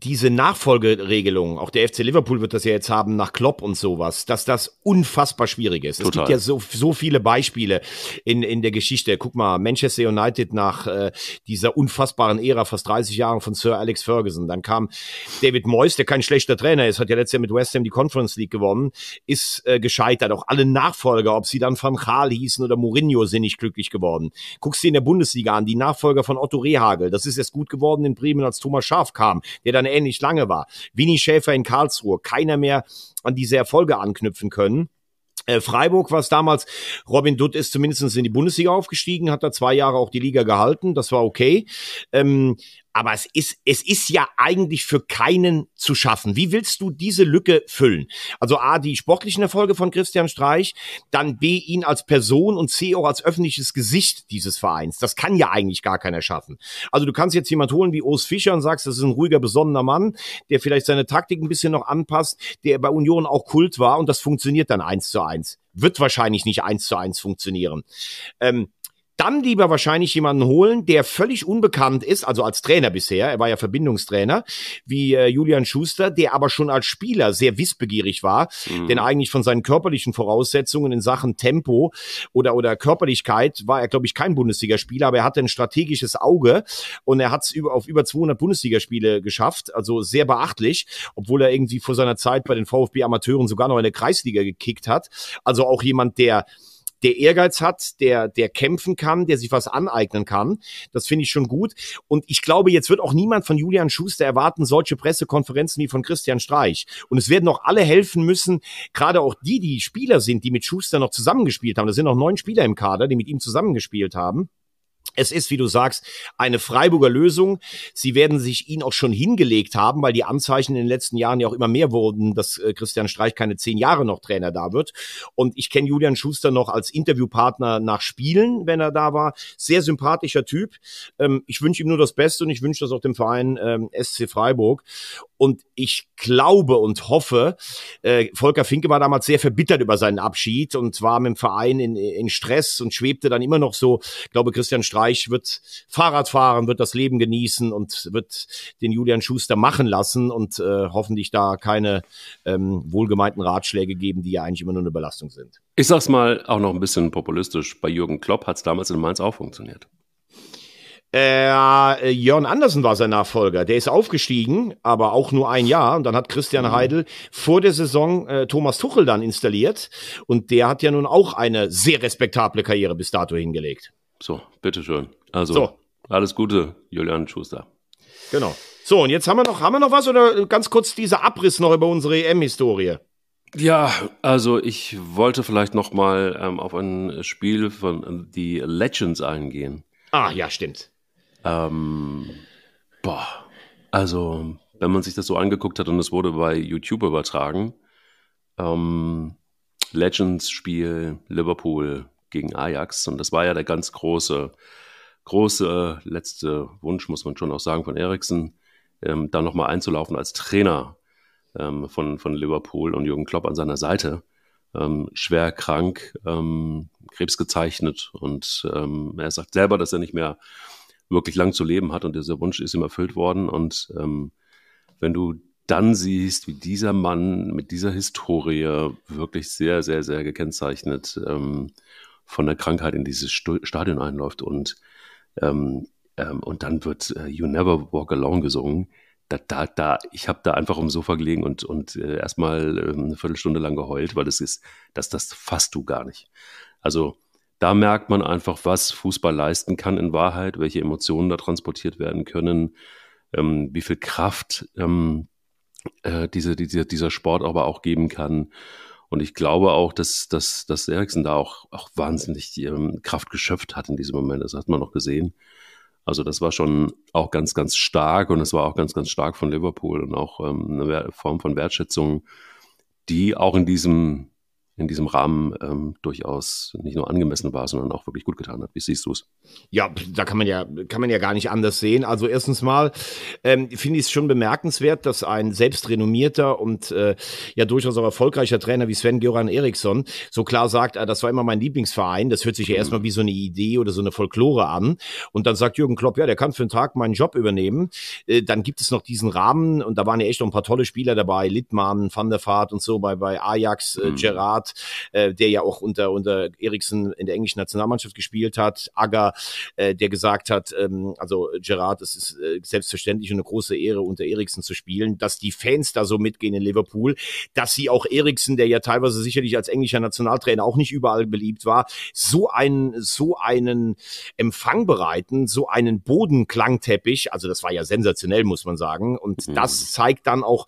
diese Nachfolgeregelung, auch der FC Liverpool wird das ja jetzt haben nach Klopp und sowas, dass das unfassbar schwierig ist. Total. Es gibt ja so, so viele Beispiele in, in der Geschichte. Guck mal, Manchester United nach äh, dieser unfassbaren Ära, fast 30 Jahren von Sir Alex Ferguson. Dann kam David Moyes, der kein schlechter Trainer ist, hat ja letztes Jahr mit West Ham die Conference League gewonnen, ist äh, gescheitert. Auch alle Nachfolger, ob sie dann Van Gaal hießen oder Mourinho, sind nicht glücklich geworden. Guckst du in der Bundesliga an, die Nachfolger von Otto Rehagel, das ist erst gut geworden in Bremen, als Thomas Schaf kam, der dann eine ähnlich lange war. Winnie Schäfer in Karlsruhe, keiner mehr an diese Erfolge anknüpfen können. Äh, Freiburg war es damals, Robin Dutt ist zumindest in die Bundesliga aufgestiegen, hat da zwei Jahre auch die Liga gehalten, das war okay. Ähm, aber es ist, es ist ja eigentlich für keinen zu schaffen. Wie willst du diese Lücke füllen? Also A, die sportlichen Erfolge von Christian Streich, dann B, ihn als Person und C, auch als öffentliches Gesicht dieses Vereins. Das kann ja eigentlich gar keiner schaffen. Also du kannst jetzt jemand holen wie Urs Fischer und sagst, das ist ein ruhiger, besonnener Mann, der vielleicht seine Taktik ein bisschen noch anpasst, der bei Union auch Kult war und das funktioniert dann eins zu eins. Wird wahrscheinlich nicht eins zu eins funktionieren. Ähm, dann lieber wahrscheinlich jemanden holen, der völlig unbekannt ist, also als Trainer bisher, er war ja Verbindungstrainer, wie äh, Julian Schuster, der aber schon als Spieler sehr wissbegierig war, mhm. denn eigentlich von seinen körperlichen Voraussetzungen in Sachen Tempo oder, oder Körperlichkeit war er, glaube ich, kein Bundesligaspieler, aber er hatte ein strategisches Auge und er hat es über, auf über 200 Bundesligaspiele geschafft, also sehr beachtlich, obwohl er irgendwie vor seiner Zeit bei den VfB-Amateuren sogar noch in der Kreisliga gekickt hat. Also auch jemand, der der Ehrgeiz hat, der, der kämpfen kann, der sich was aneignen kann. Das finde ich schon gut. Und ich glaube, jetzt wird auch niemand von Julian Schuster erwarten, solche Pressekonferenzen wie von Christian Streich. Und es werden auch alle helfen müssen, gerade auch die, die Spieler sind, die mit Schuster noch zusammengespielt haben. Das sind noch neun Spieler im Kader, die mit ihm zusammengespielt haben. Es ist, wie du sagst, eine Freiburger Lösung. Sie werden sich ihn auch schon hingelegt haben, weil die Anzeichen in den letzten Jahren ja auch immer mehr wurden, dass äh, Christian Streich keine zehn Jahre noch Trainer da wird. Und ich kenne Julian Schuster noch als Interviewpartner nach Spielen, wenn er da war. Sehr sympathischer Typ. Ähm, ich wünsche ihm nur das Beste und ich wünsche das auch dem Verein ähm, SC Freiburg. Und ich glaube und hoffe, äh, Volker Finke war damals sehr verbittert über seinen Abschied und war mit dem Verein in, in Stress und schwebte dann immer noch so, glaube Christian Streich Österreich wird Fahrrad fahren, wird das Leben genießen und wird den Julian Schuster machen lassen und äh, hoffentlich da keine ähm, wohlgemeinten Ratschläge geben, die ja eigentlich immer nur eine Belastung sind. Ich sag's mal auch noch ein bisschen populistisch. Bei Jürgen Klopp hat's damals in Mainz auch funktioniert. Äh, äh Jörn Andersen war sein Nachfolger. Der ist aufgestiegen, aber auch nur ein Jahr. Und dann hat Christian mhm. Heidel vor der Saison äh, Thomas Tuchel dann installiert. Und der hat ja nun auch eine sehr respektable Karriere bis dato hingelegt. So, bitteschön. Also, so. alles Gute, Julian Schuster. Genau. So, und jetzt haben wir noch, haben wir noch was oder ganz kurz dieser Abriss noch über unsere EM-Historie? Ja, also ich wollte vielleicht noch mal ähm, auf ein Spiel von die äh, Legends eingehen. Ah, ja, stimmt. Ähm, boah, also wenn man sich das so angeguckt hat und es wurde bei YouTube übertragen, ähm, Legends-Spiel Liverpool gegen Ajax. Und das war ja der ganz große, große letzte Wunsch, muss man schon auch sagen, von Eriksen, ähm, da nochmal einzulaufen als Trainer ähm, von, von Liverpool und Jürgen Klopp an seiner Seite. Ähm, schwer krank, ähm, krebsgezeichnet und ähm, er sagt selber, dass er nicht mehr wirklich lang zu leben hat und dieser Wunsch ist ihm erfüllt worden. Und ähm, wenn du dann siehst, wie dieser Mann mit dieser Historie wirklich sehr, sehr, sehr gekennzeichnet ähm, von der Krankheit in dieses Stadion einläuft und, ähm, ähm, und dann wird äh, You Never Walk Alone gesungen. Da, da, da, ich habe da einfach im Sofa gelegen und, und äh, erstmal äh, eine Viertelstunde lang geheult, weil das ist, dass das fasst du gar nicht. Also da merkt man einfach, was Fußball leisten kann in Wahrheit, welche Emotionen da transportiert werden können, ähm, wie viel Kraft ähm, äh, diese, diese, dieser Sport aber auch geben kann. Und ich glaube auch, dass, dass, dass Eriksen da auch, auch wahnsinnig die, ähm, Kraft geschöpft hat in diesem Moment. Das hat man noch gesehen. Also das war schon auch ganz, ganz stark und es war auch ganz, ganz stark von Liverpool und auch ähm, eine Form von Wertschätzung, die auch in diesem in diesem Rahmen ähm, durchaus nicht nur angemessen war, sondern auch wirklich gut getan hat. Wie siehst du es? Ja, da kann man ja, kann man ja gar nicht anders sehen. Also erstens mal ähm, finde ich es schon bemerkenswert, dass ein selbst renommierter und äh, ja durchaus auch erfolgreicher Trainer wie Sven Göran Eriksson so klar sagt, ah, das war immer mein Lieblingsverein. Das hört sich ja mhm. erstmal wie so eine Idee oder so eine Folklore an. Und dann sagt Jürgen Klopp, ja, der kann für einen Tag meinen Job übernehmen. Äh, dann gibt es noch diesen Rahmen und da waren ja echt noch ein paar tolle Spieler dabei, Littmann, Van der Vaart und so bei, bei Ajax, äh, mhm. Gerard hat, äh, der ja auch unter, unter Eriksen in der englischen Nationalmannschaft gespielt hat, Aga, äh, der gesagt hat, ähm, also äh, Gerard, es ist äh, selbstverständlich und eine große Ehre, unter Eriksen zu spielen, dass die Fans da so mitgehen in Liverpool, dass sie auch Eriksen, der ja teilweise sicherlich als englischer Nationaltrainer auch nicht überall beliebt war, so einen, so einen Empfang bereiten, so einen Bodenklangteppich, also das war ja sensationell, muss man sagen, und mhm. das zeigt dann auch,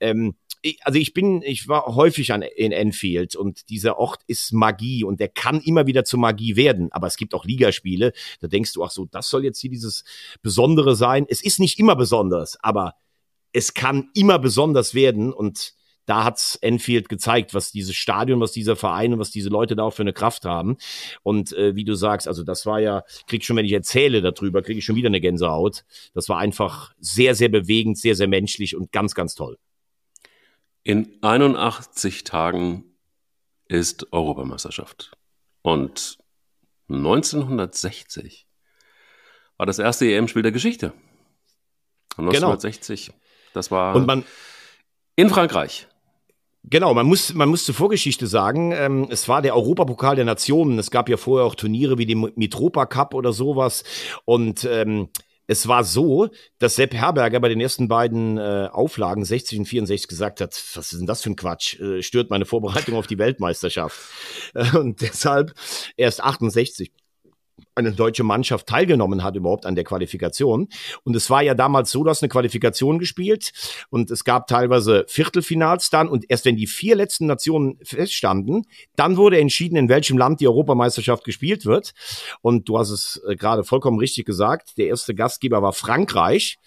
ähm, also ich bin, ich war häufig an, in Enfield und dieser Ort ist Magie und der kann immer wieder zu Magie werden. Aber es gibt auch Ligaspiele, da denkst du, ach so, das soll jetzt hier dieses Besondere sein. Es ist nicht immer besonders, aber es kann immer besonders werden und da hat's Enfield gezeigt, was dieses Stadion, was dieser Verein und was diese Leute da auch für eine Kraft haben. Und äh, wie du sagst, also das war ja, krieg ich schon, wenn ich erzähle darüber, kriege ich schon wieder eine Gänsehaut. Das war einfach sehr, sehr bewegend, sehr, sehr menschlich und ganz, ganz toll. In 81 Tagen ist Europameisterschaft. Und 1960 war das erste EM-Spiel der Geschichte. 1960. Genau. Das war Und man, in Frankreich. Genau, man muss, man muss zur Vorgeschichte sagen, ähm, es war der Europapokal der Nationen. Es gab ja vorher auch Turniere wie den Mitropa Cup oder sowas. Und ähm, es war so, dass Sepp Herberger bei den ersten beiden äh, Auflagen 60 und 64 gesagt hat, was ist denn das für ein Quatsch? Äh, stört meine Vorbereitung auf die Weltmeisterschaft. Äh, <laughs> und deshalb erst 68 eine deutsche Mannschaft teilgenommen hat überhaupt an der Qualifikation. Und es war ja damals so, dass eine Qualifikation gespielt und es gab teilweise Viertelfinals dann und erst wenn die vier letzten Nationen feststanden, dann wurde entschieden, in welchem Land die Europameisterschaft gespielt wird. Und du hast es äh, gerade vollkommen richtig gesagt, der erste Gastgeber war Frankreich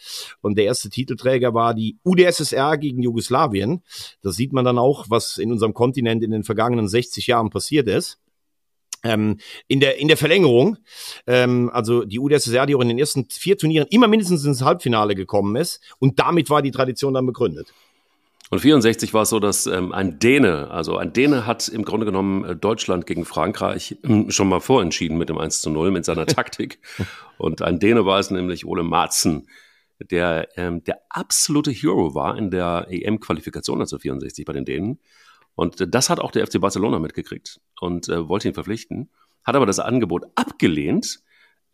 und der erste Titelträger war die UdSSR gegen Jugoslawien. Das sieht man dann auch, was in unserem Kontinent in den vergangenen 60 Jahren passiert ist. Ähm, in, der, in der Verlängerung, ähm, also die UdSSR, die auch in den ersten vier Turnieren immer mindestens ins Halbfinale gekommen ist und damit war die Tradition dann begründet. Und 64 war es so, dass ähm, ein Däne, also ein Däne hat im Grunde genommen äh, Deutschland gegen Frankreich ähm, schon mal vorentschieden mit dem 1 zu 0, mit seiner Taktik. <laughs> und ein Däne war es nämlich Ole Marzen, der ähm, der absolute Hero war in der EM-Qualifikation, also 64 bei den Dänen. Und das hat auch der FC Barcelona mitgekriegt und äh, wollte ihn verpflichten, hat aber das Angebot abgelehnt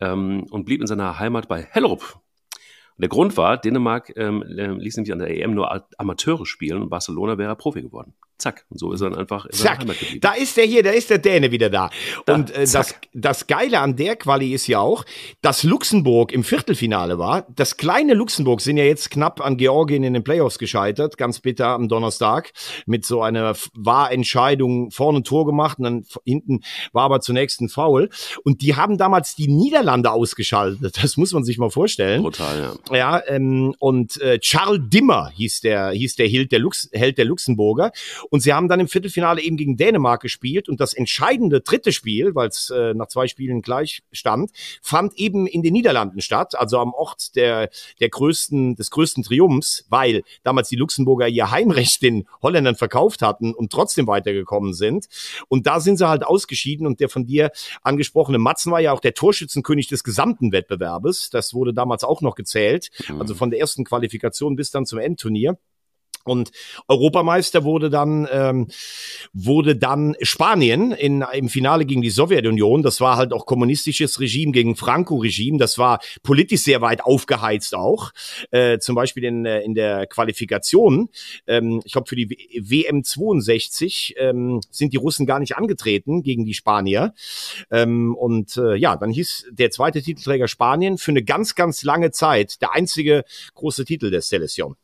ähm, und blieb in seiner Heimat bei Hellerup. Und der Grund war, Dänemark ähm, äh, ließ nämlich an der EM nur Amateure spielen und Barcelona wäre Profi geworden zack. Und so ist er dann einfach in zack. Heimat geblieben. Da ist der hier, da ist der Däne wieder da. da und äh, das, das Geile an der Quali ist ja auch, dass Luxemburg im Viertelfinale war. Das kleine Luxemburg sind ja jetzt knapp an Georgien in den Playoffs gescheitert, ganz bitter am Donnerstag mit so einer Wahrentscheidung vorne ein Tor gemacht und dann hinten war aber zunächst ein Foul. Und die haben damals die Niederlande ausgeschaltet. Das muss man sich mal vorstellen. Total, ja. Ja, ähm, und äh, Charles Dimmer hieß der, hieß der Held der, Lux, Held der Luxemburger. Und sie haben dann im Viertelfinale eben gegen Dänemark gespielt und das entscheidende dritte Spiel, weil es äh, nach zwei Spielen gleich stand, fand eben in den Niederlanden statt, also am Ort der, der größten, des größten Triumphs, weil damals die Luxemburger ihr Heimrecht den Holländern verkauft hatten und trotzdem weitergekommen sind. Und da sind sie halt ausgeschieden und der von dir angesprochene Matzen war ja auch der Torschützenkönig des gesamten Wettbewerbes. Das wurde damals auch noch gezählt, mhm. also von der ersten Qualifikation bis dann zum Endturnier. Und Europameister wurde dann ähm, wurde dann Spanien in, im Finale gegen die Sowjetunion. Das war halt auch kommunistisches Regime gegen Franco-Regime. Das war politisch sehr weit aufgeheizt auch. Äh, zum Beispiel in, äh, in der Qualifikation. Ähm, ich glaube für die WM 62 ähm, sind die Russen gar nicht angetreten gegen die Spanier. Ähm, und äh, ja, dann hieß der zweite Titelträger Spanien für eine ganz ganz lange Zeit der einzige große Titel der Selektion.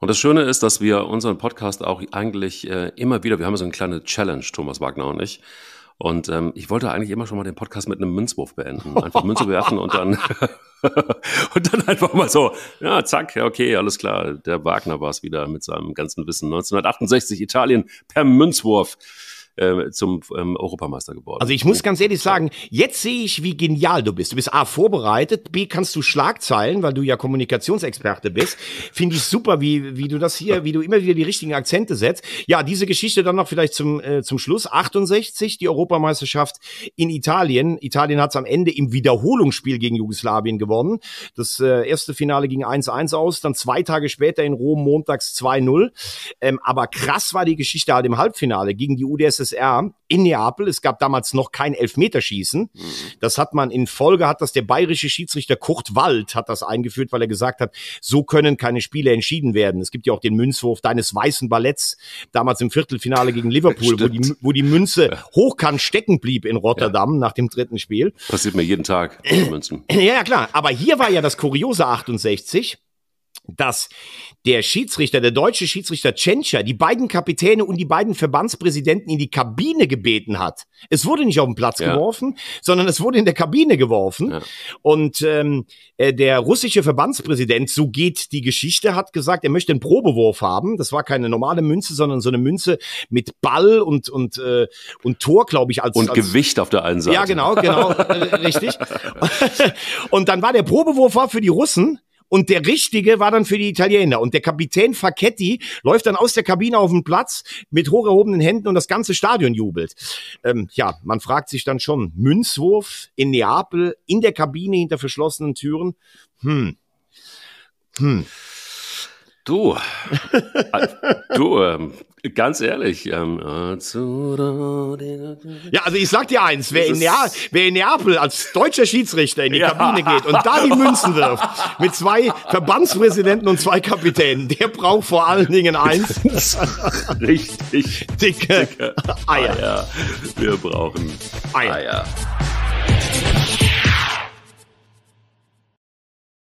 Und das Schöne ist, dass wir unseren Podcast auch eigentlich äh, immer wieder, wir haben so eine kleine Challenge, Thomas Wagner und ich. Und ähm, ich wollte eigentlich immer schon mal den Podcast mit einem Münzwurf beenden. Einfach Münze werfen und dann <laughs> und dann einfach mal so, ja, zack, okay, alles klar. Der Wagner war es wieder mit seinem ganzen Wissen. 1968 Italien per Münzwurf. Ähm, zum ähm, Europameister geworden. Also ich muss ganz ehrlich sagen, jetzt sehe ich, wie genial du bist. Du bist A vorbereitet, B kannst du Schlagzeilen, weil du ja Kommunikationsexperte bist. Finde ich super, wie, wie du das hier, wie du immer wieder die richtigen Akzente setzt. Ja, diese Geschichte dann noch vielleicht zum, äh, zum Schluss. 68, die Europameisterschaft in Italien. Italien hat es am Ende im Wiederholungsspiel gegen Jugoslawien gewonnen. Das äh, erste Finale ging 1-1 aus, dann zwei Tage später in Rom montags 2-0. Ähm, aber krass war die Geschichte halt im Halbfinale gegen die UDSS. UdSSR in Neapel. Es gab damals noch kein Elfmeterschießen. Mhm. Das hat man in Folge, hat das der bayerische Schiedsrichter Kurt Wald hat das eingeführt, weil er gesagt hat, so können keine Spiele entschieden werden. Es gibt ja auch den Münzwurf deines weißen Balletts, damals im Viertelfinale gegen Liverpool, wo die, wo die Münze hochkant stecken blieb in Rotterdam ja. nach dem dritten Spiel. Passiert mir jeden Tag, Münzen. <clears throat> Ja, ja, klar. Aber hier war ja das kuriose 68 dass der Schiedsrichter, der deutsche Schiedsrichter Tschentscher, die beiden Kapitäne und die beiden Verbandspräsidenten in die Kabine gebeten hat. Es wurde nicht auf den Platz ja. geworfen, sondern es wurde in der Kabine geworfen. Ja. Und ähm, äh, der russische Verbandspräsident, so geht die Geschichte, hat gesagt, er möchte einen Probewurf haben. Das war keine normale Münze, sondern so eine Münze mit Ball und und äh, und Tor, glaube ich, als und als, Gewicht auf der einen Seite. Ja, genau, genau, <laughs> äh, richtig. <laughs> und dann war der Probewurf war für die Russen und der Richtige war dann für die Italiener. Und der Kapitän Facchetti läuft dann aus der Kabine auf den Platz mit hoch erhobenen Händen und das ganze Stadion jubelt. Ähm, ja, man fragt sich dann schon, Münzwurf in Neapel, in der Kabine hinter verschlossenen Türen. Hm. Hm. Du, äh, du, ähm, ganz ehrlich. Ähm, ja, also ich sag dir eins, wer in, Neapel, wer in, Neapel als deutscher Schiedsrichter in die ja. Kabine geht und da die Münzen wirft, mit zwei Verbandspräsidenten und zwei Kapitänen, der braucht vor allen Dingen eins. <laughs> Richtig. Dicke, Dicke Eier. Eier. Wir brauchen Eier. Eier.